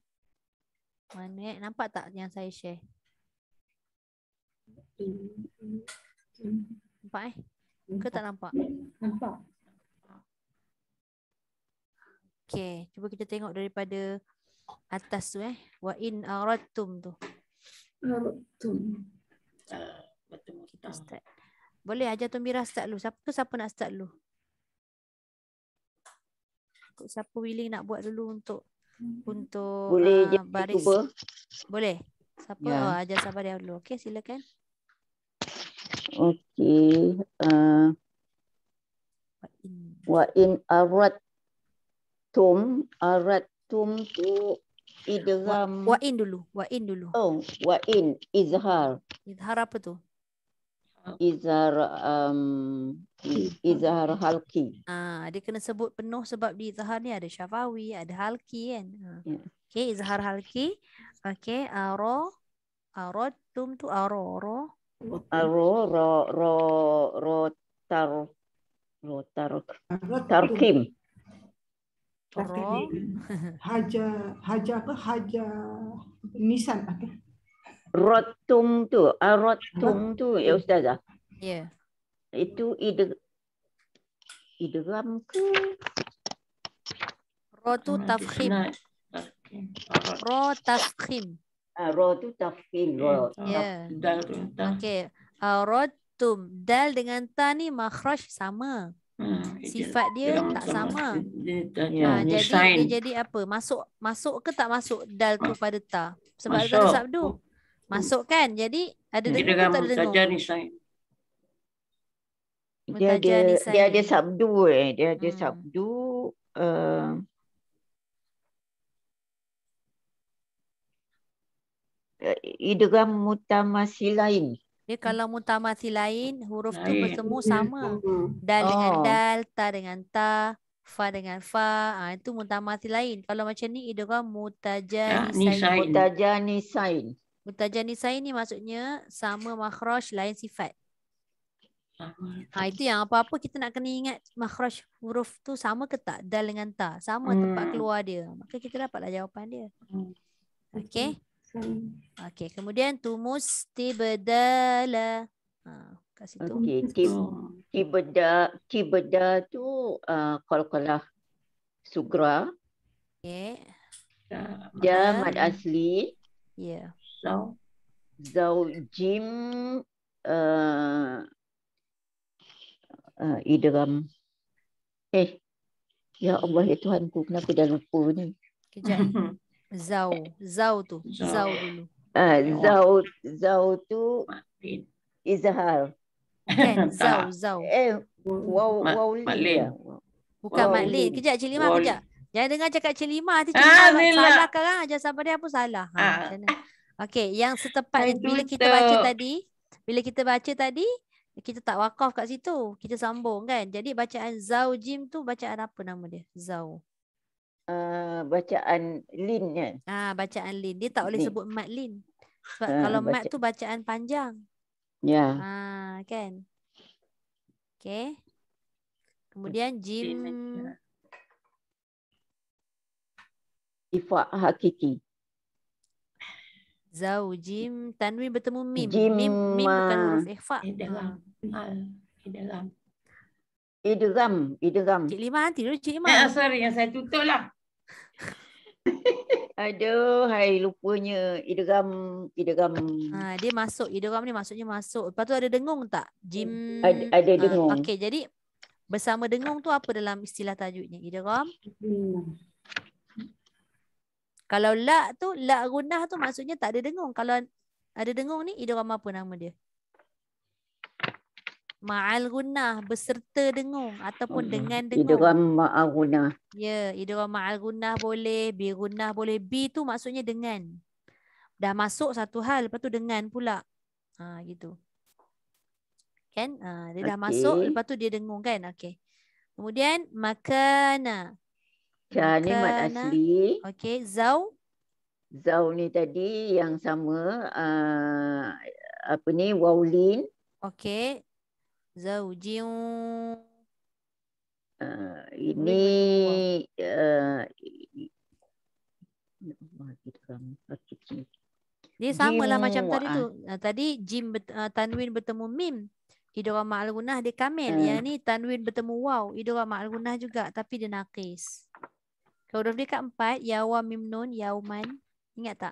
Mana eh? Nampak tak yang saya share? Nampak eh? Ke tak nampak? Nampak. Okay, cuba kita tengok daripada atas tu eh. Wa in aratum tu. Aratum. Ah, bertemu kita. Start. Boleh ajar Tun Mira start dulu. Siapa siapa nak start dulu? Siapa willing nak buat dulu untuk hmm. untuk Boleh uh, baris? Cuba. Boleh. Siapa ya. oh, ajar sabar dia dulu. Okey, silakan. Okey. Uh, wa arat tum arat tum tu idgham wa in dulu wa in dulu oh wa in izhar izhar apa tu izhar um izhar halki ah dia kena sebut penuh sebab di izhar ni ada syafawi ada halki kan yeah. okey izhar okay aro aro tum tu aro aro aro ro ro ro tar ro tar ro tarkim Haja Haja Haja apa? Haja Nisan apa? Rotum tu. Uh, ah, rotum tu ya ustazah. Ya. Yeah. Itu ide ide idram ke? Rotu ah, ah, tafkhim. Ro ya. ya. tafkhim. rotu tu tafkhim. Ya. Okey. Rotum. Dal dengan tani ni makhraj sama. Hmm, sifat dia, dia tak sama. Ya, sama. Ah, dia, dia, dia, ha, dia jadi sign. dia jadi apa? Masuk masuk ke tak masuk dal tu pada ta? Sebab masuk. ada sabdu. Masuk kan? Jadi ada dengu tak ada dengu. Dia ada dia, ada sabdu eh. Dia ada hmm. sabdu uh, eh, eh, idegam mutamasi lain. Hmm. Dia hmm. kalau mutamasi lain, huruf tu bertemu hmm. sama. Dal oh. dengan oh. dal, ta dengan ta, fa dengan fa. ha, itu mutamasi lain. Kalau macam ni idgham ya, mutajanisain. Mutajanisain. Mutajanisain ni maksudnya sama makhraj lain sifat. Ha, itu yang apa-apa kita nak kena ingat makhraj huruf tu sama ke tak dal dengan ta? Sama hmm. tempat keluar dia. Maka kita dapatlah jawapan dia. Hmm. Okay. Hmm. Okey, kemudian tumus tibadala. Ha, Kasih tu. Okey, hmm. tib, tibada, tibada tu uh, kol sugra. Okey. Ya, dia mad asli. Ya. Yeah. So, zau jim uh, uh, idram. Eh, ya Allah ya Tuhanku, kenapa dah lupa ni? Kejap. Zau. Zau tu. Zau dulu. Ah, Zau. Zau tu. Izhar. Kan? Zau. Zau. Eh. Wau. Wau. Bukan Mak Lin. Kejap Cik Limah. Kejap. Jangan dengar cakap Cik Limah. Cik ah, Limah salah sekarang. Jangan sabar dia apa salah. Ha, ah. macam mana? Okay. Yang setepat bila kita baca tadi. Bila kita baca tadi. Kita tak wakaf kat situ. Kita sambung kan. Jadi bacaan Zau Jim tu bacaan apa nama dia? Zau. Zau. Eh, bacaan Lin kan? Ah bacaan Lin. Dia tak boleh Lin. sebut Mat Lin. Sebab ha, kalau baca- Mat tu bacaan panjang. Ya. Yeah. Ha, ah kan. Okay. Kemudian Jim. Ifa Hakiki. Zau Jim Tanwin bertemu Mim. Jim, Mim, Mim bukan huruf ah, Ifa. Idram. Ah, Idram. Idram. Idram. Cik Lima nanti dulu Cik Lima. Eh, sorry yang saya tutup lah. Aduh, hai lupanya idegam idegam. Ha, dia masuk idegam ni maksudnya masuk. Lepas tu ada dengung tak? Jim. Ada, ada ha, dengung. Ha, Okey, jadi bersama dengung tu apa dalam istilah tajwidnya? Idegam. Hmm. Kalau la tu la gunah tu maksudnya tak ada dengung. Kalau ada dengung ni idegam apa nama dia? Uh, Ma'al gunah berserta dengung ataupun hmm. dengan dengung. Idgham ma'al gunah. Ya, idgham ma'al gunah boleh, bi gunah boleh. Bi tu maksudnya dengan. Dah masuk satu hal lepas tu dengan pula. Ha gitu. Kan? Ha, dia dah okay. masuk lepas tu dia dengung kan? Okey. Kemudian makana. Kana nikmat asli. Okey, zau. Zau ni tadi yang sama uh, apa ni waulin. Okey, zaujin uh, eh, ini uh, dia lah macam tadi tu uh, tadi jim bet, uh, tanwin bertemu mim idgham ma'al gunnah dia kamil uh. yang ni tanwin bertemu Wow, idgham ma'al gunnah juga tapi dia naqis huruf dia kat empat, ya wa mim yauman ingat tak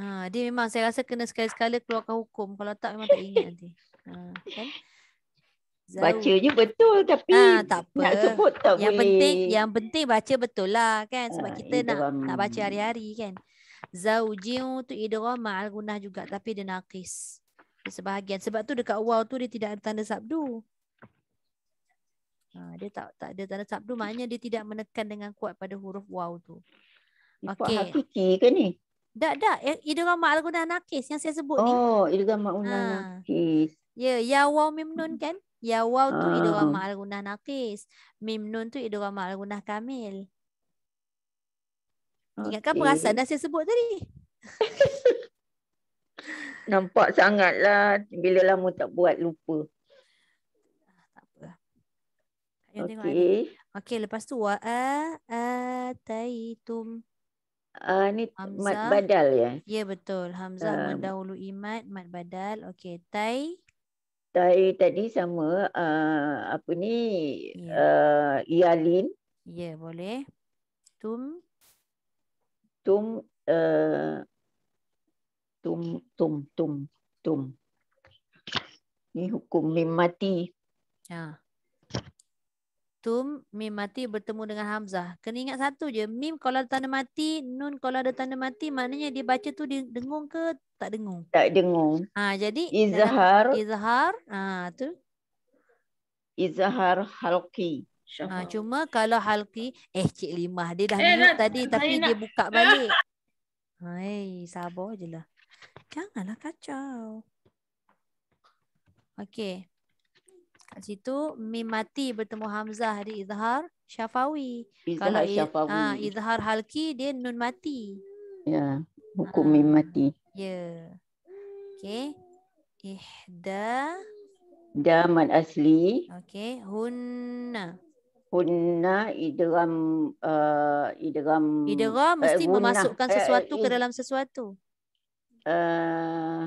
Ha, dia memang saya rasa kena sekali-sekala keluarkan hukum. Kalau tak memang tak ingat nanti. Ha, kan? Zau. Bacanya betul tapi ha, tak apa. nak sebut tak yang boleh. Penting, yang penting baca betul lah kan. Sebab ha, kita nak, nak baca hari-hari kan. Zawjiu tu idram ma'al gunah juga. Tapi dia nakis. Di sebahagian. Sebab tu dekat wow tu dia tidak ada tanda sabdu. Ha, dia tak tak ada tanda sabdu. Maknanya dia tidak menekan dengan kuat pada huruf wow tu. Ipak okay. hakiki ke ni? Tak, tak. Idrama al guna Nakis yang saya sebut oh, ni. Oh, Idrama Al-Ghunah ha. Nakis. Ya, ya waw mimnun kan? Ya waw tu ha. Ah. Idrama guna ghunah Nakis. Mimnun tu Idrama al guna Kamil. Okay. Ingatkan perasaan dah saya sebut tadi. Nampak sangatlah. Bila lama tak buat, lupa. Ah, tak apalah. Okey. Okey, lepas tu. Wa'a'ataitum. Uh, ah, ni Hamzah. mat badal ya. Ya betul. Hamzah um, ah. mendahului mat, mat badal. Okey, tai. Tai tadi sama uh, apa ni? Ya. Uh, ialin. Ya, boleh. Tum. Tum uh, tum tum tum tum. Ni hukum ni mati. Ha. Ya. Tum mim mati bertemu dengan Hamzah. Kena ingat satu je. Mim kalau ada tanda mati, nun kalau ada tanda mati, maknanya dia baca tu dengung ke tak dengung? Tak dengung. Ha, jadi izhar izhar ha, tu izhar halqi. Ha, cuma kalau halqi eh cik limah dia dah eh, mute tadi tapi nak. dia buka balik. Hai, sabar ajalah. Janganlah kacau. Okey. Kat situ mim mati bertemu hamzah di izhar syafawi. Izhar Kalau syafawi. Ha, izhar halki dia nun mati. Ya, hukum ha. mim mati. Ya. Okey. Ihda daman asli. Okey, hunna. Hunna idgham uh, idgham idgham eh, mesti uh, memasukkan uh, sesuatu uh, ke eh, dalam sesuatu. Uh,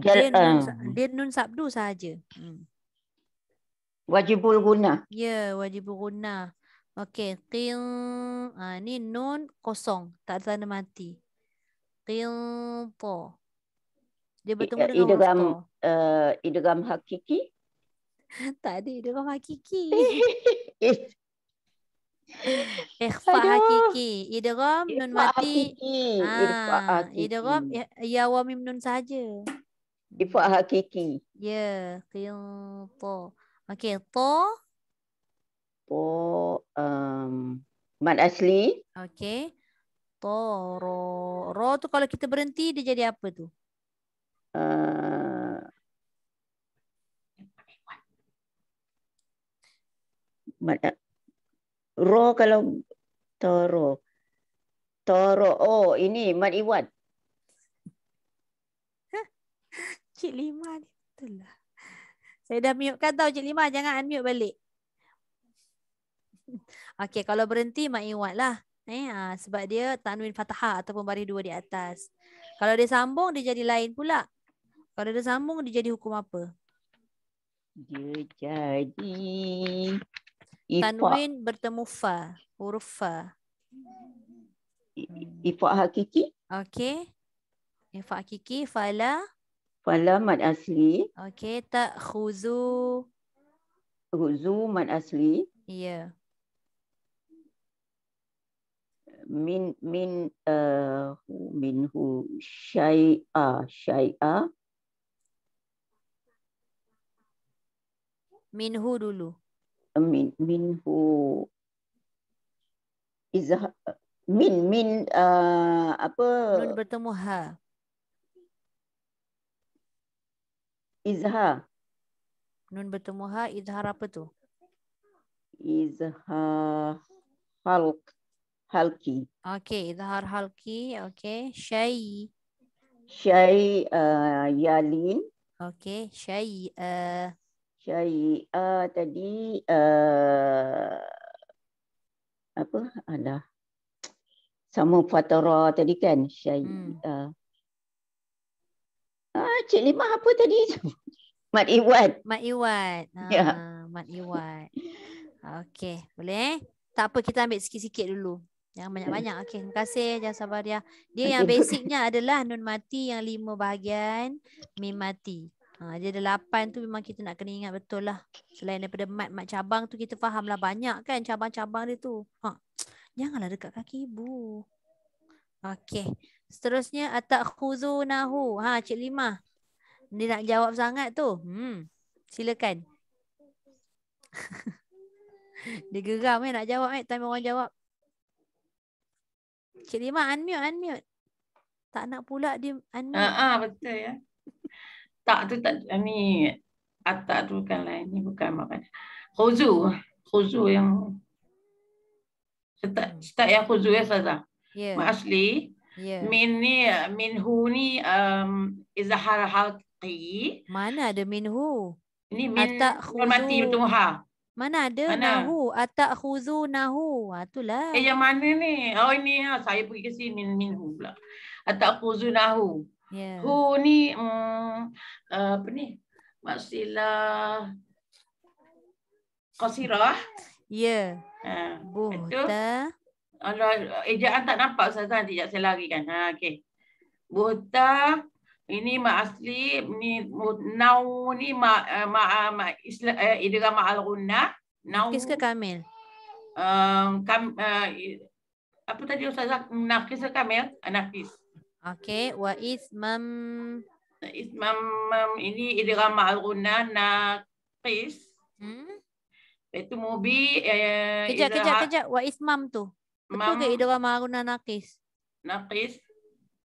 Jal, dia, nun, uh, nun sabdu saja. Hmm. Wajibul guna. Ya, wajibul guna. Okey, qil ha, ni nun kosong, tak ada tanda mati. Qil po. Dia bertemu dengan idgham uh, idgham hakiki. tak ada idgham hakiki. Ah, Ikhfa hakiki. Idgham nun mati. Ha, ya, idgham ya wa mim nun saja. Ikhfa hakiki. Ya, qil po. Okey, to, to, um mad asli. Okey. To ro. Ro tu kalau kita berhenti dia jadi apa tu? Uh, mad ro kalau toro. Toro. Oh, ini mad iwat. Cik Lima itulah. Saya dah mutekan tau Cik Limah. Jangan unmute balik. Okey, kalau berhenti Mak Iwat lah. Eh, ha, sebab dia Tanwin Fathah ataupun baris dua di atas. Kalau dia sambung, dia jadi lain pula. Kalau dia sambung, dia jadi hukum apa? Dia jadi... Tanwin bertemu Fa. Huruf Fa. Ifa hakiki. Okey. Ifa hakiki. Fala mad asli. Okey, tak khuzu. Khuzu mad asli. Ya. Yeah. Min min uh, minhu syai'a syai'a. Minhu dulu. Min minhu izah min min uh, apa? Nun bertemu ha. Izha, Nun bertemu ha izhar apa tu? Izha, halq. Halki. Okay, izhar halki. Okay, syai. Syai uh, yalin. Okay, syai. Uh... Syai uh, tadi uh, apa? Ada sama fatara tadi kan? Syai. Hmm. Uh, Cik Lima apa tadi? Mat Iwat. Mat Iwat. Ha, ah, ya. Mat Iwat. Okey, boleh? Eh? Tak apa, kita ambil sikit-sikit dulu. yang banyak-banyak. Okey, terima kasih. Jangan sabar dia. Dia yang basicnya adalah nun mati yang lima bahagian mim mati. Ha, dia ada lapan tu memang kita nak kena ingat betul lah. Selain daripada mat-mat cabang tu, kita fahamlah banyak kan cabang-cabang dia tu. Ha. Janganlah dekat kaki ibu. Okey. Seterusnya atak khuzunahu. Ha, Cik Limah ni nak jawab sangat tu. Hmm. Silakan. dia geram eh nak jawab eh time orang jawab. Cik Lima unmute unmute. Tak nak pula dia unmute. Ah, ah betul ya. tak tu tak ni atak tu bukan lain ni bukan makan. Khuzu, khuzu yang start hmm. start yang khuzu ya Saza. Ya. Yeah. Asli. Yeah. Min ni min hu ni um, izhar hal mati. Mana ada minhu? Ini min atak hormati bertuha. Mana ada mana? nahu atak khuzu nahu. Ha itulah. Eh yang mana ni? Oh ini ha saya pergi ke sini min minhu pula. Atak khuzu nahu. Yeah. Hu ni um, uh, apa ni? Masilah qasirah. Ya. Yeah. Ha. Bu ta. ejaan tak nampak Ustazah nanti saya lari kan. Ha okey. Buta ini ma asli ni nau ni ma ma ma isla eh, idrama al gunna nau kis ke kamil um, kam, eh, apa tadi nak nafis ke kamil ah, nafis okey wa ismam ismam mam, ini idega al gunna nafis hmm itu mubi eh, kejap, idera, kejap, kejap. Wa ismam tu. Betul ke idega al gunna nafis? Nafis.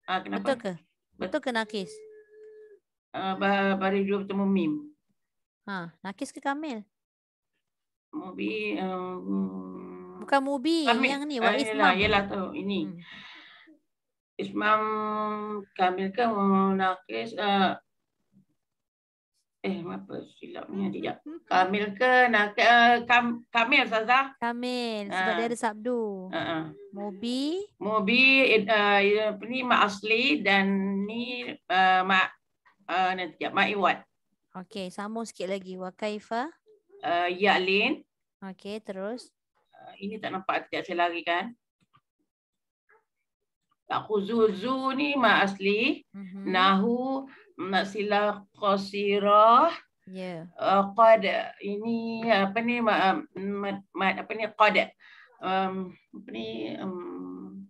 Ah, kenapa? Betul ke? Betul ke Nakis? Uh, ah, Baris dua bertemu Mim. Ha, Nakis ke Kamil? Mubi. Um, Bukan Mubi. Kamil. Yang ni. Uh, yelah, Ismam. yelah tu. Ini. Hmm. Ismam Kamil ke Nakis. Uh, ah, Eh, apa silapnya hmm, dia? Hmm, hmm. Kamil ke? nak uh, Kam Kamil, Saza? Kamil, ah. sebab uh. dia ada sabdu. Uh -uh. Mobi? Mobi, uh, ni Mak Asli dan ni uh, Mak, uh, nanti sekejap, Mak Iwat. Okay, sambung sikit lagi. Wakaifa? Uh, ya, Lin. Okay, terus? Uh, ini tak nampak, tak saya lari kan? takuzuzu ni ma asli mm -hmm. nahu sila qasirah ya yeah. uh, qad ini apa ni ma, ma, ma apa ni qad um, apa ni um,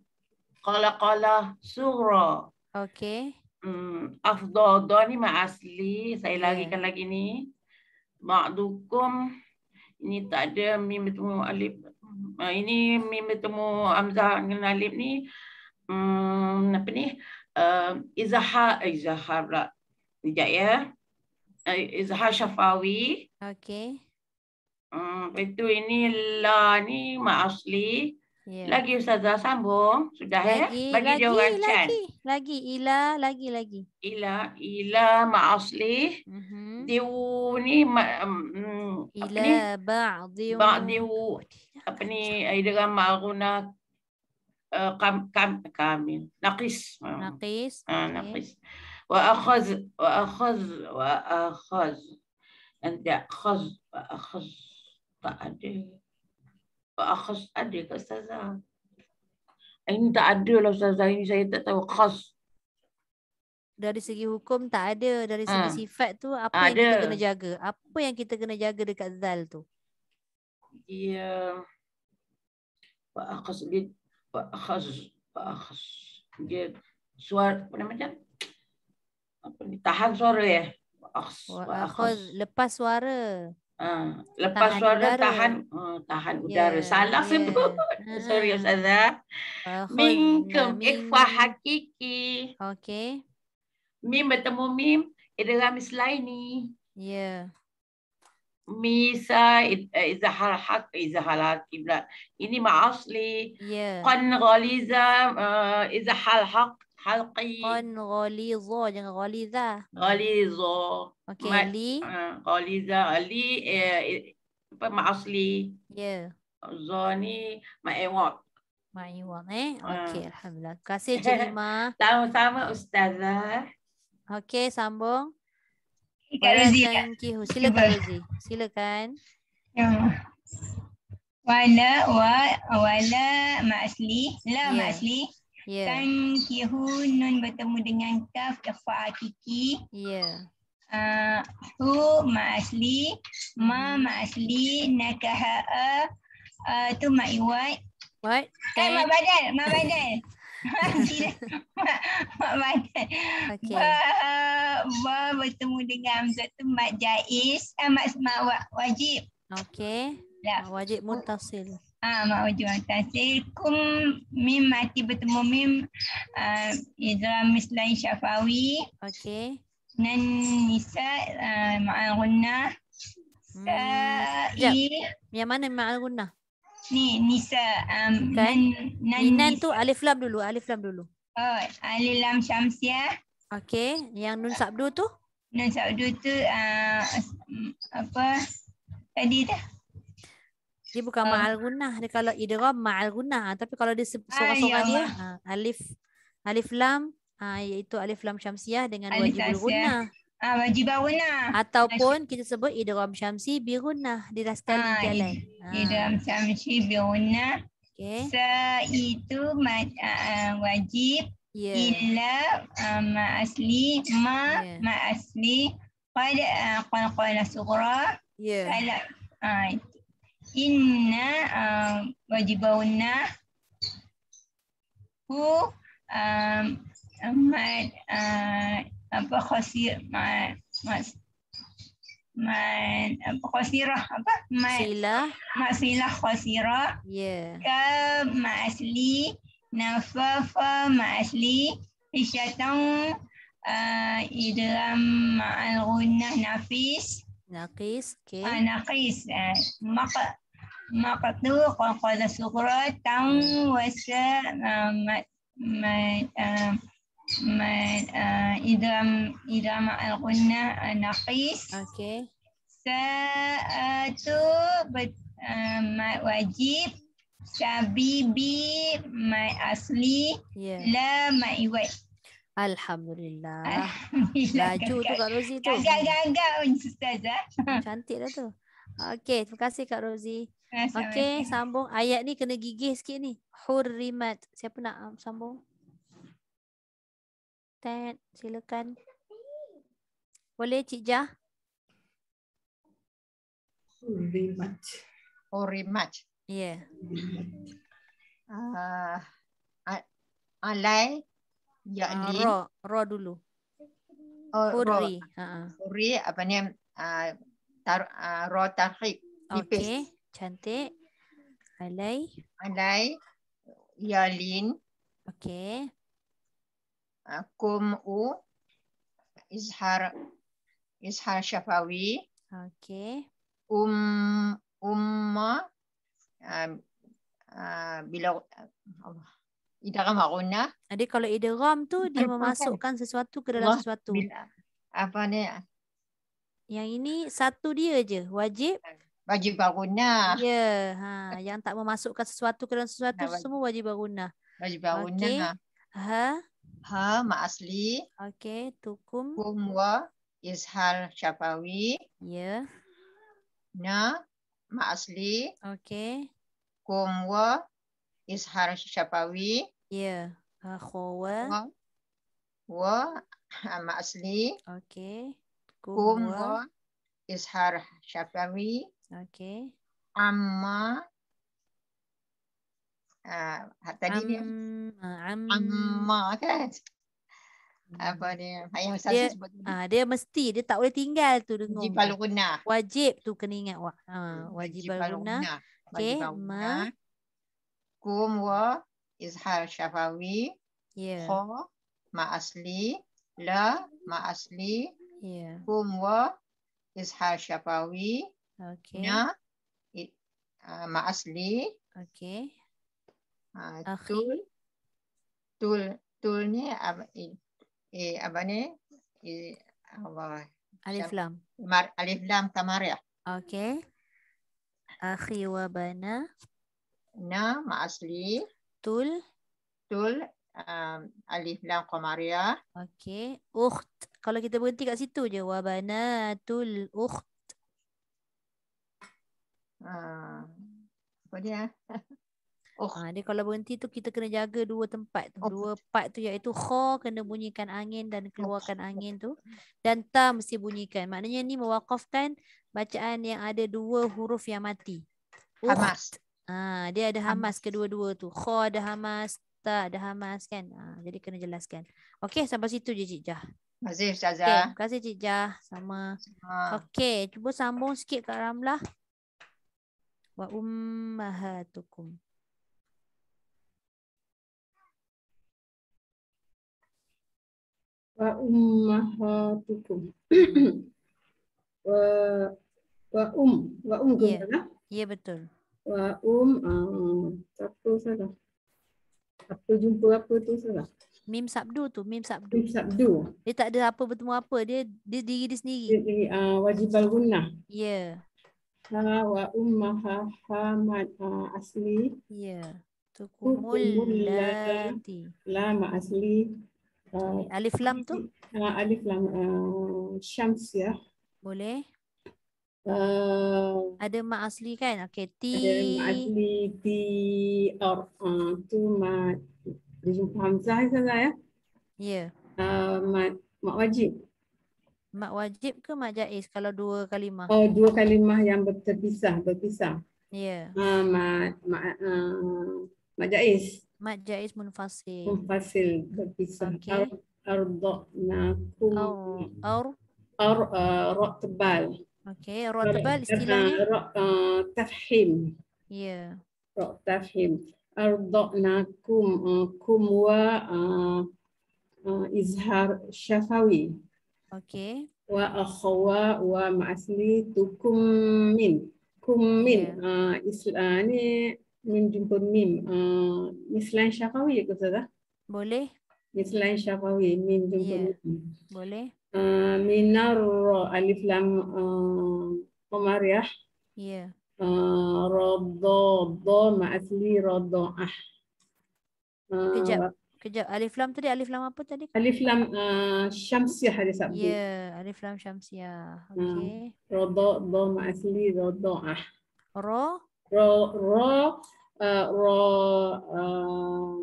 qala qala sughra okey um, hmm, afdada ni ma asli saya yeah. kan lagi ni ma'dukum ini tak ada mim bertemu alif uh, ini mim bertemu amzah dengan alif ni hmm, apa ni uh, eh, izhar eh, izhar sekejap ya eh, izhar syafawi okey hmm, itu ini la ni mak asli yeah. lagi ustazah sambung sudah ya? lagi, ya bagi lagi, jawapan lagi, lagi lagi ila lagi lagi ila ila mak asli mm -hmm. diu ni ma, um, hmm, ila ba'dhi ba'dhi apa ni, ba ba ni idgham ma'runa Eh, kam kam kamil naqis ah. naqis ah okay. wa akhaz wa akhaz wa akhaz and ya akhaz wa akhaz tak ada wa akhaz ada ke ustazah ini tak ada lah ustazah ini saya tak tahu khas dari segi hukum tak ada dari segi ha. sifat tu apa ada. yang kita kena jaga apa yang kita kena jaga dekat zal tu dia wa akhaz dia khas khas dia suara apa macam apa ni tahan suara ya khas lepas suara Uh, lepas tahan suara udara. tahan uh, tahan ya, udara yeah. salah yeah. sebut ah. sorry saza mingkem ya, ikhfa hakiki okey mim bertemu mim idgham selain ni ya yeah. Misa Izahal Hak Izahal Kibla. Ini ma'asli. Yeah. Qan Ghaliza uh, Izahal Hak uh, Halqi. Qan Ghaliza jangan Ghaliza. Ghaliza. Okay, Mat, Ali. Uh, Ghaliza Ali uh, apa ma'asli. Yeah. Zani Ma'iwak. Ma'iwak eh. Ah. Okay, uh. Alhamdulillah. Terima kasih Cik Sama-sama Ustazah. Okay, sambung. Kak Rozi. Thank Silakan. Ya. Wala wa wala ma'asli. La yeah. ma'asli. Ya. Kan ya. kihu nun bertemu dengan kaf kafa akiki. Ya. Yeah. Uh, hu ma'asli. Ma hmm. ma'asli. Nakaha'a. Uh, ah, tu ma'iwat. What? Kan ma badal. Mak mak, Okay. Ma, bertemu dengan Mak Mat Jais. Ah, Mat, Mat Wajib. Okey. Ya. Mak Wajib Muntasil. Ah, Mak Wajib Muntasil. Kum Mim Mati bertemu Mim ah, idram Mislain Syafawi. Okey. Nen Nisa ah, mak al Gunnah. Hmm. Ya. Yang mana al Gunnah? ni Nisa um, kan? Nan, nan, Inan tu alif lam dulu alif lam dulu oh alif lam syamsia okey yang nun sabdu tu nun sabdu tu uh, apa tadi dah dia bukan oh. ma'al gunnah dia kalau idgham ma'al gunnah tapi kalau dia seorang-seorang ah, ya dia ha, alif alif lam ha, iaitu alif lam syamsiah dengan wajib gunnah Ah baji bawunah. Ataupun kita sebut idgham syamsi birunah di last kali ah, jalan. Ah. syamsi birunah. Okey. Sa itu uh, wajib yeah. Ya. illa uh, ma asli ma yeah. ma asli pada qalqalah ah, uh, sughra. Ya. Yeah. Ah uh, inna uh, wajib bawunah ku um, amat apa khasir man mas man apa khasirah apa masilah masilah khasirah yeah ka masli nafafa masli isyatan uh, eh, idram ma'al gunnah nafis naqis ke okay. uh, ah, naqis mak eh. mak tu qala sughra tang wasa uh, eh, ma, ma Man, uh, idam idam al qunna uh, Okay. Sa uh, tu bet, uh, wajib sabi bi mai asli. Yeah. La mai iwat. Alhamdulillah. Alhamdulillah. Laju tu Kak Rozi tu. Gagak-gagak pun Ustaz. Eh? Cantik dah tu. Okay, terima kasih Kak Rozi. Okay, sambung. Ayat ni kena gigih sikit ni. Hurrimat. Siapa nak um, sambung? Ted, silakan. Boleh Cik Jah? Oh, very much. Oh, very much. Yeah. uh, alai ya Uh, ro, ro dulu. Oh, uh, ro. Uh -huh. apa ni? uh, tar, uh, ah, ro tarik Okay, cantik. Alai. Alai. ya lin Okay kum u izhar izhar syafawi okey um umma uh, uh, bila Allah uh, idgham maghunna jadi kalau idgham tu dia memasukkan sesuatu ke dalam sesuatu bila, apa ni yang ini satu dia je wajib wajib baguna ya yeah. ha yang tak memasukkan sesuatu ke dalam sesuatu nah, semua wajib baguna wajib baguna okay. ha, ha? ha ma asli okey tukum kum wa izhar syafawi ya yeah. na ma asli okey kum wa izhar syafawi ya yeah. ha khowa wa, wa ha, ma asli okey kum wa izhar syafawi okey amma ha, tadi Am, dia ha, Am, amma kan hmm. apa ni ayah ustaz dia, sebut dia. Ha, dia mesti dia tak boleh tinggal tu dengar wajib aluna wajib tu kena ingat wah ha, hmm, wajib aluna okey ma kum wa izhar syafawi ya yeah. kha ma asli la ma asli ya yeah. kum wa izhar syafawi okey na it, uh, ha, ma asli okey Ha, tool. Tool. ni apa ni? Eh, apa ni? Eh, Allah. Alif Lam. Mar, Alif Lam Tamaria. Okay. Akhi wa bana. Na ma'asli. Tul. Tul. Um, Alif Lam Qamaria. Okay. Ukht. Kalau kita berhenti kat situ je. Wa bana tul ukht. Uh, apa dia? Oh. Ha, dia kalau berhenti tu kita kena jaga dua tempat tu. Oh. Dua part tu iaitu kho kena bunyikan angin dan oh. keluarkan oh. angin tu. Dan ta mesti bunyikan. Maknanya ni mewakafkan bacaan yang ada dua huruf yang mati. Hamas. Ha, dia ada hamas, kedua-dua tu. Kho ada hamas, ta ada hamas kan. Ha, jadi kena jelaskan. Okey sampai situ je Cik Jah. masih kasih Cik Jah. Okay, terima kasih Cik Jah. Sama. Ha. Okey cuba sambung sikit Kak Ramlah. Wa ummahatukum. wa ummahatukum wa wa um wa um ya yeah. yeah, betul wa um satu salah satu jumpa apa tu salah mim sabdu tu mim sabdu mim sabdu dia tak ada apa bertemu apa dia dia diri dia sendiri diri uh, ah, wajib al gunnah ya yeah. ha wa ummaha hamad uh, asli ya yeah. tu kumul lati lama asli uh, alif lam tu? Uh, alif lam uh, syams ya. Boleh. Uh, ada mak asli kan? Okey, t. Ada mak asli t uh, tu ma jumpa hamzah saja ya. Ya. Yeah. Uh, ma wajib. Mak wajib ke mak jaiz kalau dua kalimah? Oh, dua kalimah yang berpisah, berpisah. Ya. Yeah. mak mak uh, mak jaiz. Mad jaiz munfasil. Munfasil berpisah. Okay. Ar Ardo'na kum. Ar? Ar uh, eh, rok tebal. Okay, rok tebal istilahnya? Eh, rok uh, tafhim. Yeah. Rok tafhim. Ardo nakum uh, kum uh, uh, izhar syafawi. Okay. Wa akhwa wa ma'asli tukum min. Kum Yeah. Ya. Uh, Islam ni mim menjumpa Mim. Uh, Miss Lain Syafawi ke Ustazah? Boleh. Miss Lain Syafawi, Mim jumpa yeah. Mim. Boleh. Uh, ah, Minar Alif Lam uh, ah, Omariah. Ya. Yeah. Uh, Radha asli Ma'asli Radha Ah. Uh, Kejap. Kejap. Alif Lam tadi. Alif Lam apa tadi? Alif Lam uh, Syamsiah hari Sabtu. Ya. Yeah, Alif Lam Syamsiah. Okey. Uh, Radha Dha Ma'asli Radha Ah. ro raw raw uh, raw uh,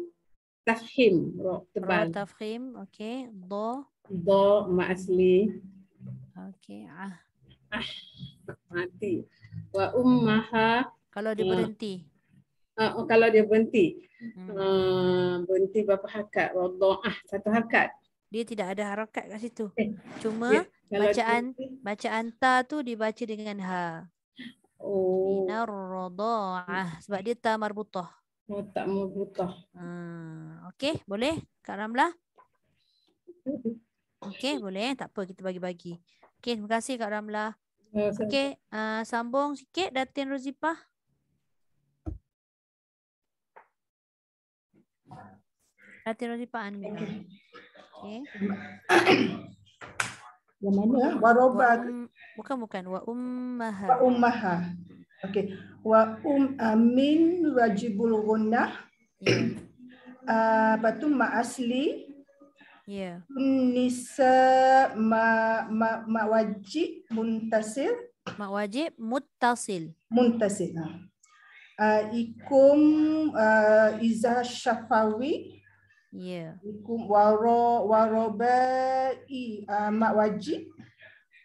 tafhim raw tebal raw tafhim okey do do ma asli okey ah ah mati wa ummaha kalau dia uh, berhenti uh, uh, kalau dia berhenti hmm. uh, berhenti berapa hakat Ah, satu hakat dia tidak ada harakat kat situ. Eh, Cuma yeah, bacaan bacaan ta tu dibaca dengan ha. Oh. Minar rada'ah. Sebab dia tak marbutah. Oh, tak marbutah. Hmm. Okey, boleh Kak Ramla. Okey, boleh. Tak apa, kita bagi-bagi. Okey, terima kasih Kak Ramla. Okey, uh, sambung sikit Datin Rozipah. Datin Rozipah, Anmi. Okey. Yang mana? Um, Waroba. Wa um, bukan bukan. Wa ummaha. Wa ummaha. Okey. Wa um amin ah, wajibul gunnah. Yeah. Ya. Uh, ma asli. Ya. Yeah. Nisa ma, ma, ma wajib muntasil. Ma wajib muntasil Muntasil. Ha. Uh, ah, ikum uh, ah, izah syafawi. Yeah. Waro warobe i uh, wajib.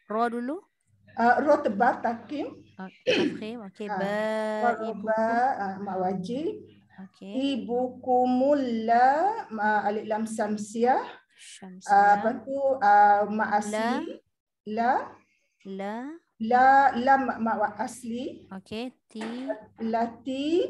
Ro dulu. Uh, ah, ro tebal takim. Okay, okey. Ah, ba, uh, ibu. Uh, mak wajib. Okay. Ibu kumula ma alik lam samsia. Samsia. Uh, tu uh, asli. La. La. La. La, la mak, mak asli. Okey. Ti. La ti.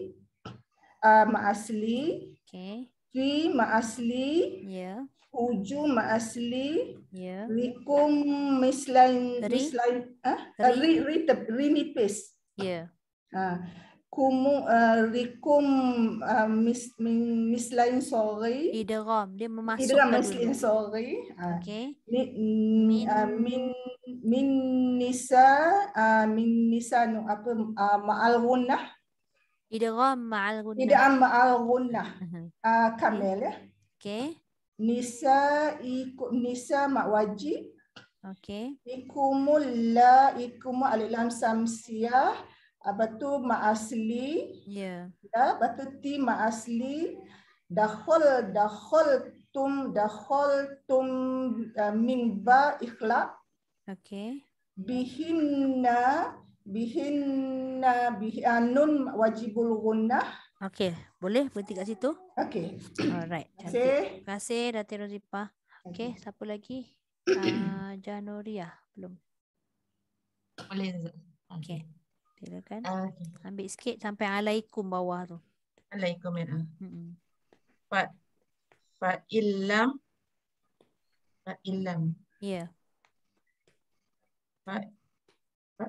Uh, mak asli. Okey. Cui ma'asli. Ya. Uju ma'asli. Ya. Rikum mislain. Mislain, ha? Ah, ri. Ri, ri, ri nipis. Ya. Ha. Kumu eh, rikum eh, mis, min, mislain sorry. Idram. Dia memasukkan Idram mislain sorry. Ha. Okay. Ni, n, min. Uh, min min nisa uh, nu apa uh, ma'al Idgham ma'al gunnah. Idgham ma'al gunnah. Ah kamil ya. Okey. Nisa ikut nisa mak wajib. Okey. Ikumul la ikum alilam samsia. Apa ah, tu mak asli? Ya. Yeah. Ya, Apa tu ti mak asli? Dakhul dakhul tum dakhul tum uh, ah, mingba ikhla. Okey. Bihinna bihin uh, bihanun uh, wajibul gunnah. Okey, boleh berhenti kat situ? Okey. Alright. Cantik. Terima kasih. Terima kasih Dati Rozipa. Okey, okay. siapa lagi? Uh, Januria ah, belum. Boleh. Okey. Silakan. Ah, okay. Ambil sikit sampai alaikum bawah tu. Alaikum ya. Hmm. Fa fa illam fa illam. Ya. Yeah. Fa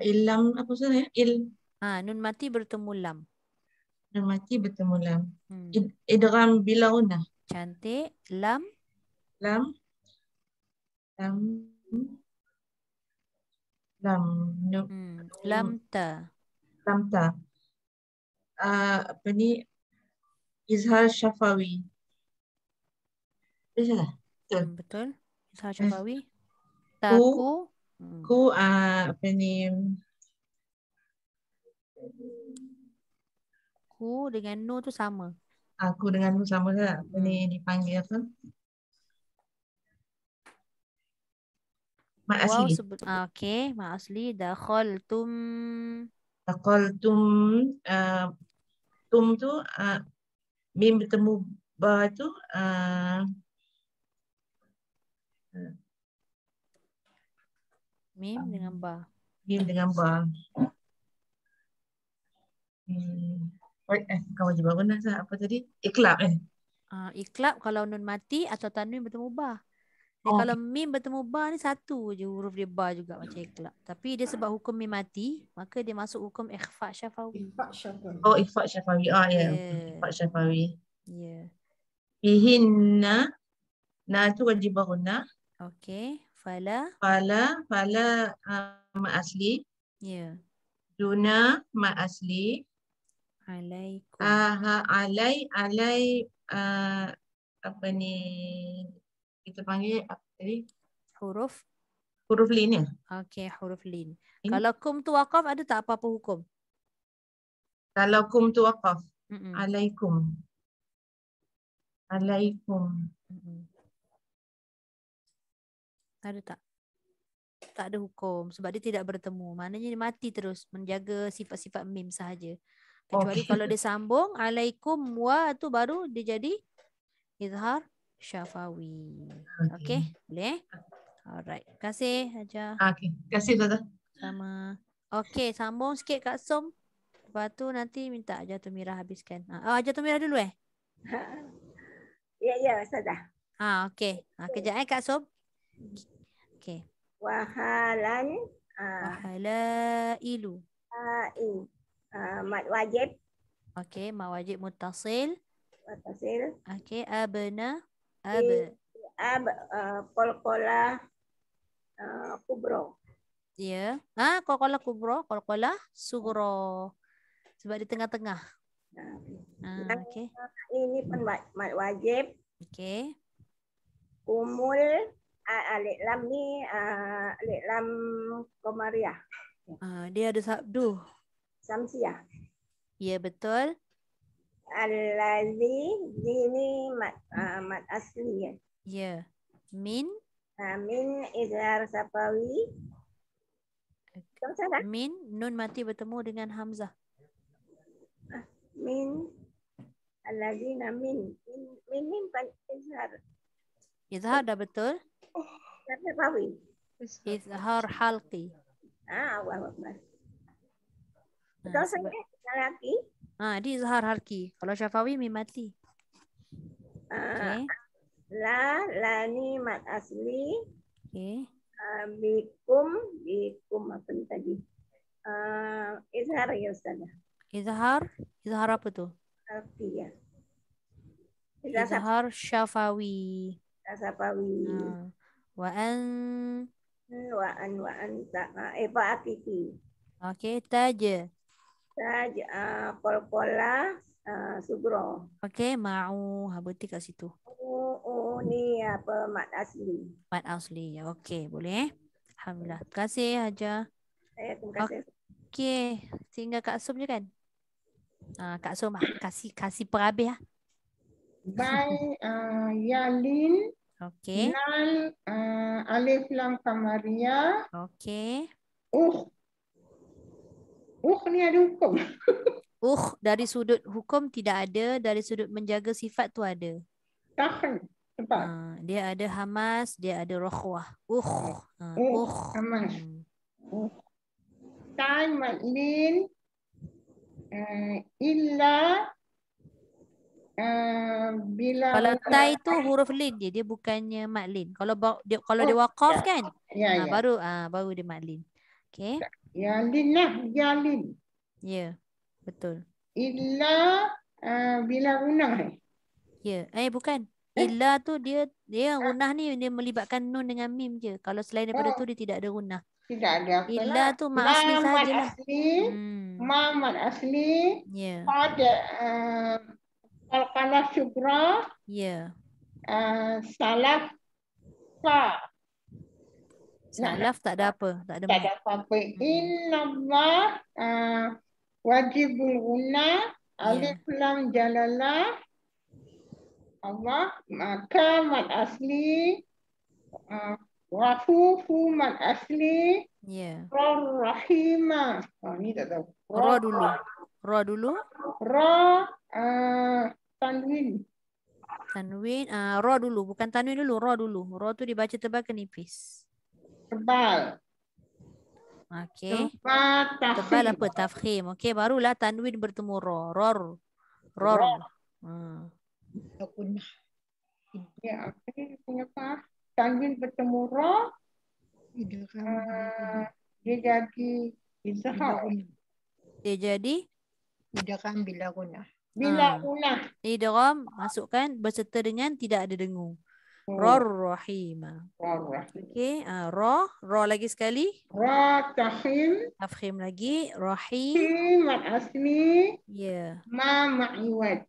ilam apa sahaja ya? Il. Ha, nun mati bertemu lam. Nun mati bertemu lam. Hmm. Idram bila Cantik. Lam. Lam. Lam. Lam. No. Hmm. Lam ta. Lam ta. Uh, apa ni? Izhar Syafawi. Betul. Hmm, betul. Izhar shafawi Ta-ku. Hmm. Who uh, apa ni? Ku dengan nu tu sama. Aku ah, dengan nu sama ke? Hmm. Apa ni dipanggil apa? Ma asli. Wow, sebut, ah, okay, ma asli. Dakhal tum. Dakhal tum. Uh, tum tu. Uh, mim bertemu ba tu. Uh, Mim dengan ba. Mim dengan ba. Hmm. Oi, eh, kau wajib apa nak apa tadi? Iklab eh. Ah, uh, iklab kalau nun mati atau tanwin bertemu ba. Jadi oh. kalau mim bertemu ba ni satu je huruf dia ba juga macam ikhlas. Tapi dia sebab hukum mim mati, maka dia masuk hukum ikhfa syafawi. Ikhfa syafawi. Oh, ikhfa syafawi. Ah, ya. Yeah. Ikhfa syafawi. Ya. Yeah. Bihinna. na tu wajib bahunna. Okay. Fala. Fala. Fala uh, mak asli. Ya. Yeah. Duna mak asli. Alaikum. Uh, alai. Alai. Uh, apa ni. Kita panggil apa tadi? Huruf. Huruf lin ya. Okey. Huruf lin. lin. Kalau kum tu wakaf ada tak apa-apa hukum? Kalau kum tu wakaf. Mm-mm. Alaikum. Alaikum. Mm-mm. Tak Ada tak? Tak ada hukum sebab dia tidak bertemu. Maknanya dia mati terus menjaga sifat-sifat mim sahaja. Oh. Kecuali okay. kalau dia sambung alaikum wa tu baru dia jadi izhar syafawi. Okay. okay. Boleh? Eh? Alright. Terima kasih Haja. Ah, okay. Terima kasih Tata. Sama. Okay. Sambung sikit Kak Som. Lepas tu nanti minta Haja Tumirah habiskan. Oh, Haja Tumirah dulu eh? Ya, ya. Sudah. Ah, okay. Ah, kejap eh Kak Som. Okay. Wahalan. Wahala ilu. Wahalailu. Uh, mat wajib. Okay, mat wajib mutasil. Mutasil. Okay, Abena. Ab. Ab, uh, kol-kola uh, kubro. Ya. Ah, kol-kola kubro, kol-kola sugro. Sebab di tengah-tengah. ah, ah okay. Ini pun mat wajib. Okay. Kumul. Alilam ah, ah, ni uh, ah, Alilam Komaria. Uh, dia ada sabdu. Samsia. Ya betul. Alazi di ni mat uh, mat asli ya. Ya. Min. Uh, min Izhar Sapawi. Min nun mati bertemu dengan Hamzah. Min. Alazi namin. Min min min pan Izhar. Izhar dah betul. Izhar Izhar Halqi. Ah, Allah Akbar. Ha, Kau Halqi? Ah, ha, di Izhar Halqi. Kalau Syafawi mimati. Okay. La la ni mat asli. Okay. Bikum, bikum apa ni tadi? izhar ya Ustazah. Izhar? Izhar apa tu? Halqi ya. Izhar, Izhar Syafawi. Safawi. Uh, ah. wa an wa an wa an ta ah, eh pa atiti. Okey, taja. Taja, uh, pol pola uh, ah, subro. Okey, ma'u habuti ke situ. Oh, oh ni apa mat asli. Mat asli. Okey, boleh. Eh? Alhamdulillah. Terima kasih Haja. Eh, terima kasih. Okey, tinggal Kak Sum je kan? Ah, Kak Sum, kasih kasih perhabis lah by uh, Yalin. Okay. Nan uh, Alif Lam Kamaria. Okay. Uh. Uh ni ada hukum. uh dari sudut hukum tidak ada, dari sudut menjaga sifat tu ada. Tahan. Uh, dia ada hamas, dia ada rohwah. Uh. Ah, uh. uh. Hamas. Uh. Tan Maklin uh, eh, Illa Ehm, bila kalau tai tu huruf lin je dia bukannya mad lin kalau ba, dia kalau oh, dia waqaf ya. kan ya, ha, ya. baru ha, baru dia mad lin okey ya, ya lin lah ya lin ya betul illa uh, bila gunah ya eh bukan eh? illa tu dia dia gunah ha? ni dia melibatkan nun dengan mim je kalau selain daripada oh. tu dia tidak ada gunah tidak ada. Illa lah. tu mak asli sahajalah. Mak asli. Hmm. Mak asli. Ya. Yeah. Pada. Uh, Al-Qana Syubra. Ya. Yeah. Uh, Salaf. Sa. Salaf tak ada apa. Tak ada, apa-apa. Hmm. Inna Allah. Uh, wajibul guna. Ya. Alif lam jalalah. Allah. Maka mat asli. Uh, Rafufu mat asli. Ya. Yeah. Ra rahimah. Oh, ni tak tahu. Ra, dulu. Ra dulu. Ra. Uh, Tanwin. Tanwin. Uh, ah, Ro dulu. Bukan Tanwin dulu. Ro dulu. Ro tu dibaca tebal ke nipis? Tebal. Okey. Tebal tafhim. Tebal apa? Tafhim. Okay. Barulah Tanwin bertemu Ro. Ro. Ro. Ro. Ro. Hmm. Ya, apa kenapa Tanwin bertemu Ro? Uh, ah, dia jadi Izhar. Dia jadi? Tidakkan bila guna. Bila ha. ulah. Idgham masukkan berserta dengan tidak ada dengung. Hmm. Ror rahim. Okey, ha, ra ra lagi sekali. Ra tahim. Tafkhim lagi. Rahim. Mat asmi. Ya. Ma ma'iwad.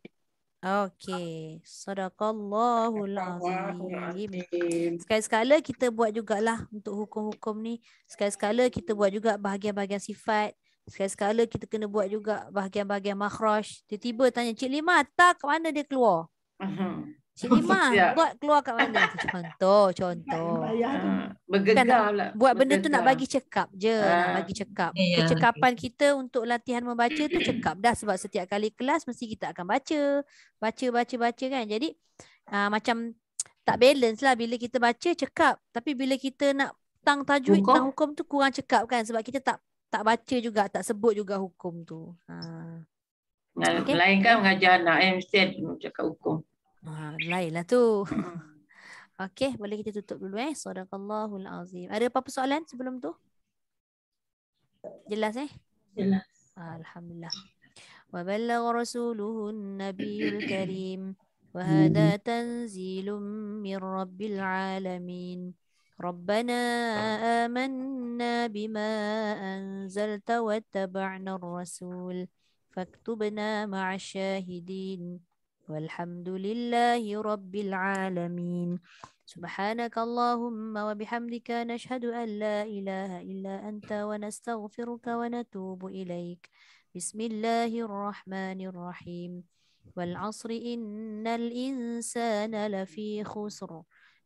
Okey. Sadaqallahul azim. Sekali-sekala kita buat jugalah untuk hukum-hukum ni. Sekali-sekala kita buat juga bahagian-bahagian sifat. Sekali-sekala kita kena buat juga bahagian-bahagian makhraj. Tiba-tiba tanya, Cik Lima, tak ke mana dia keluar? uh Cik Lima, buat keluar kat mana? Contoh, contoh. Ah. Bergegar kan, Buat benda Bergegar. tu nak bagi cekap je. Uh, nak bagi cekap. Yeah, ya, ya, Kecekapan okay. kita untuk latihan membaca tu cekap dah. Sebab setiap kali kelas mesti kita akan baca. Baca, baca, baca kan. Jadi uh, macam tak balance lah. Bila kita baca, cekap. Tapi bila kita nak tang tajwid, tang hukum tu kurang cekap kan. Sebab kita tak tak baca juga tak sebut juga hukum tu. Ha. Okay. Lain kan mengajar anak eh mesti cakap hukum. Ha, lainlah tu. Okey, boleh kita tutup dulu eh. Sadaqallahul azim. Ada apa-apa soalan sebelum tu? Jelas eh? Jelas. Alhamdulillah. Wa ballagha rasuluhu nabiyul karim. Wa hmm. hada tanzilum min rabbil alamin. ربنا آه. آمنا بما أنزلت واتبعنا الرسول فاكتبنا مع الشاهدين والحمد لله رب العالمين سبحانك اللهم وبحمدك نشهد أن لا إله إلا أنت ونستغفرك ونتوب إليك بسم الله الرحمن الرحيم والعصر إن الإنسان لفي خسر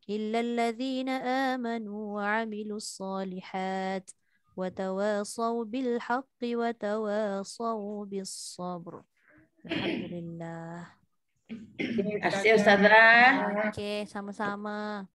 إلا الذين آمنوا وعملوا الصالحات وتواصوا بالحق وتواصوا بالصبر الحمد لله Terima kasih Ustazah. Oke, okay, sama-sama.